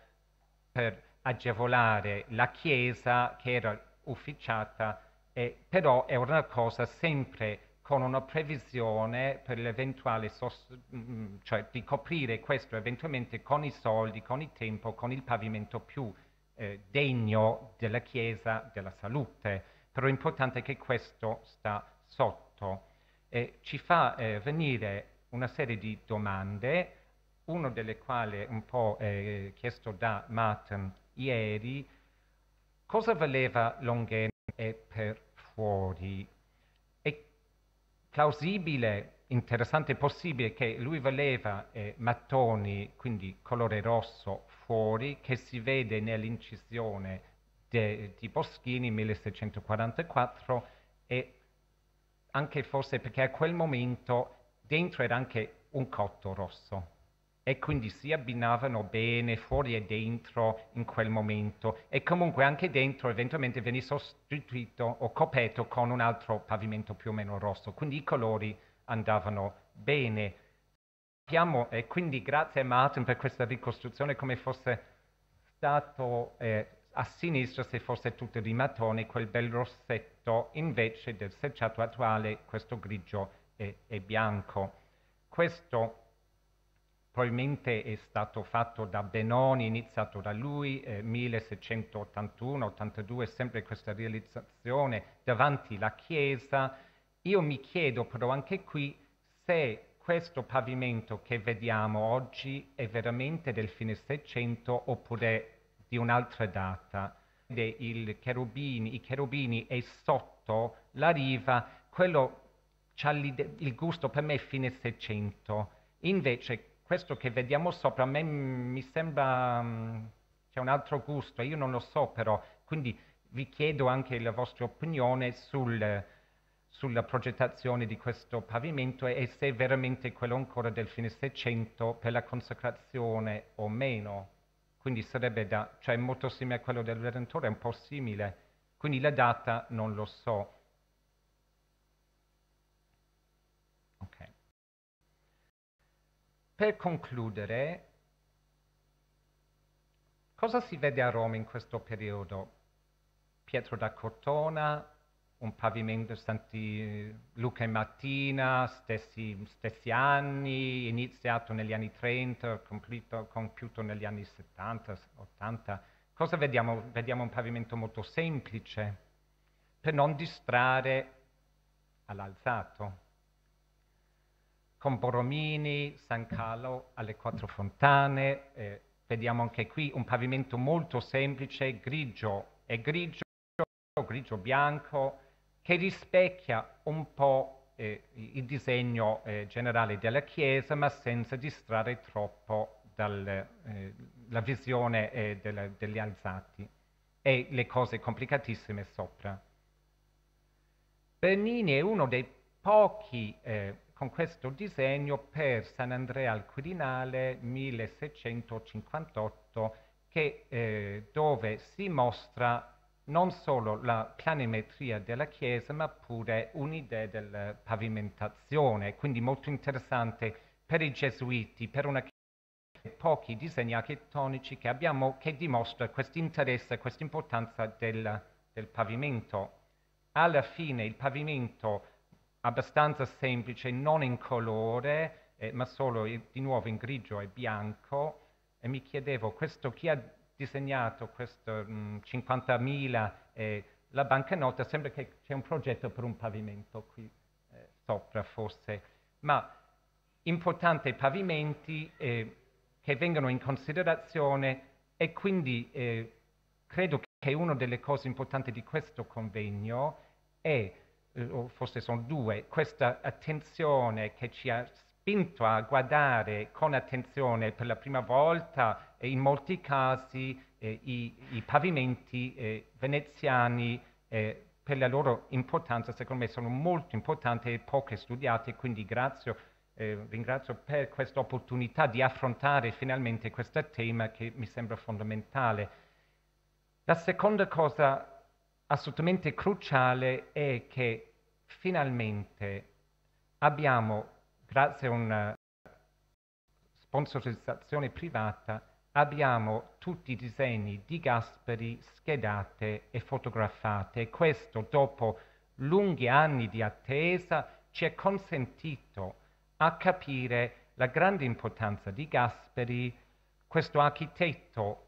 Speaker 4: per agevolare la chiesa che era ufficiata, eh, però è una cosa sempre con una previsione per l'eventuale, sost- mm, cioè di coprire questo eventualmente con i soldi, con il tempo, con il pavimento più eh, degno della Chiesa, della salute. Però è importante che questo sta sotto eh, ci fa eh, venire una serie di domande, una delle quali un po' eh, chiesto da Martin ieri, cosa valeva Longhen e per fuori? È plausibile, interessante e possibile che lui valeva eh, mattoni, quindi colore rosso, fuori, che si vede nell'incisione di Boschini 1644 e anche forse perché a quel momento dentro era anche un cotto rosso e quindi si abbinavano bene fuori e dentro in quel momento e comunque anche dentro eventualmente venne sostituito o coperto con un altro pavimento più o meno rosso, quindi i colori andavano bene. Sappiamo, e quindi grazie a Martin per questa ricostruzione come fosse stato eh, a sinistra se fosse tutto di mattone, quel bel rossetto invece del selciato attuale, questo grigio e, e bianco. Questo probabilmente è stato fatto da Benoni, iniziato da lui, eh, 1681-82, sempre questa realizzazione davanti alla chiesa. Io mi chiedo però anche qui se questo pavimento che vediamo oggi è veramente del fine Seicento oppure di un'altra data. Cherubini, I cherubini è sotto la riva, quello ha il gusto per me fine Seicento. Invece questo che vediamo sopra a me mi sembra c'è un altro gusto, io non lo so però, quindi vi chiedo anche la vostra opinione sul, sulla progettazione di questo pavimento e se è veramente quello ancora del fine Seicento per la consacrazione o meno quindi sarebbe da, cioè molto simile a quello del Redentore, è un po' simile, quindi la data non lo so. Okay. Per concludere, cosa si vede a Roma in questo periodo? Pietro da Cortona, un pavimento Santi Luca e Mattina, stessi, stessi anni, iniziato negli anni 30, compiuto, compiuto negli anni 70, 80. Cosa vediamo? Vediamo un pavimento molto semplice per non distrarre all'alzato. Con Boromini, San Carlo alle Quattro Fontane, eh, vediamo anche qui un pavimento molto semplice, grigio. e grigio, grigio-bianco, che rispecchia un po' eh, il disegno eh, generale della Chiesa, ma senza distrarre troppo dalla eh, visione eh, della, degli alzati e le cose complicatissime sopra. Bernini è uno dei pochi eh, con questo disegno per San Andrea al Quirinale 1658, che, eh, dove si mostra non solo la planimetria della chiesa, ma pure un'idea della pavimentazione, quindi molto interessante per i gesuiti, per una chiesa, di pochi disegni architettonici che abbiamo che dimostra questo interesse, questa importanza del, del pavimento. Alla fine il pavimento abbastanza semplice, non in colore, eh, ma solo di nuovo in grigio e bianco, e mi chiedevo questo chi ha disegnato questo mh, mm, 50.000, e la bancanota sembra che c'è un progetto per un pavimento qui eh, sopra forse, ma importante i pavimenti eh, che vengono in considerazione e quindi eh, credo che una delle cose importanti di questo convegno è, eh, o forse sono due, questa attenzione che ci ha spinto a guardare con attenzione per la prima volta e in molti casi eh, i, i, pavimenti eh, veneziani eh, per la loro importanza, secondo me, sono molto importanti e poche studiate, quindi grazie, eh, ringrazio per questa opportunità di affrontare finalmente questo tema che mi sembra fondamentale. La seconda cosa assolutamente cruciale è che finalmente abbiamo, grazie a una sponsorizzazione privata, abbiamo tutti i disegni di Gasperi schedate e fotografate. Questo, dopo lunghi anni di attesa, ci è consentito a capire la grande importanza di Gasperi, questo architetto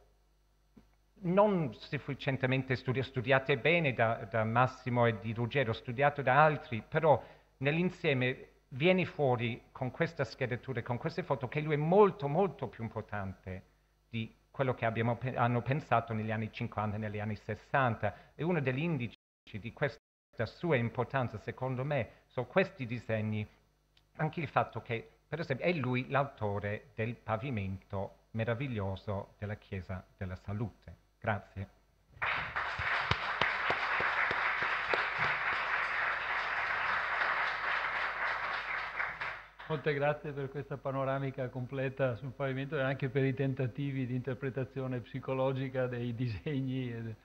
Speaker 4: non sufficientemente studi- studiato bene da, da Massimo e di Ruggero, studiato da altri, però nell'insieme viene fuori con questa schedatura, con queste foto, che lui è molto, molto più importante di quello che abbiamo, hanno pensato negli anni 50 e negli anni 60. E uno degli indici di questa sua importanza, secondo me, sono questi disegni, anche il fatto che, per esempio, è lui l'autore del pavimento meraviglioso della Chiesa della Salute. Grazie.
Speaker 1: Molte grazie per questa panoramica completa sul pavimento e anche per i tentativi di interpretazione psicologica dei disegni.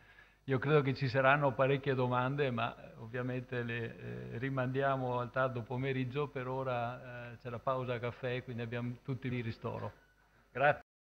Speaker 1: Io credo che ci saranno parecchie domande, ma eh, ovviamente le eh, rimandiamo al tardo pomeriggio. Per ora eh, c'è la pausa caffè, quindi abbiamo tutti il ristoro. Grazie.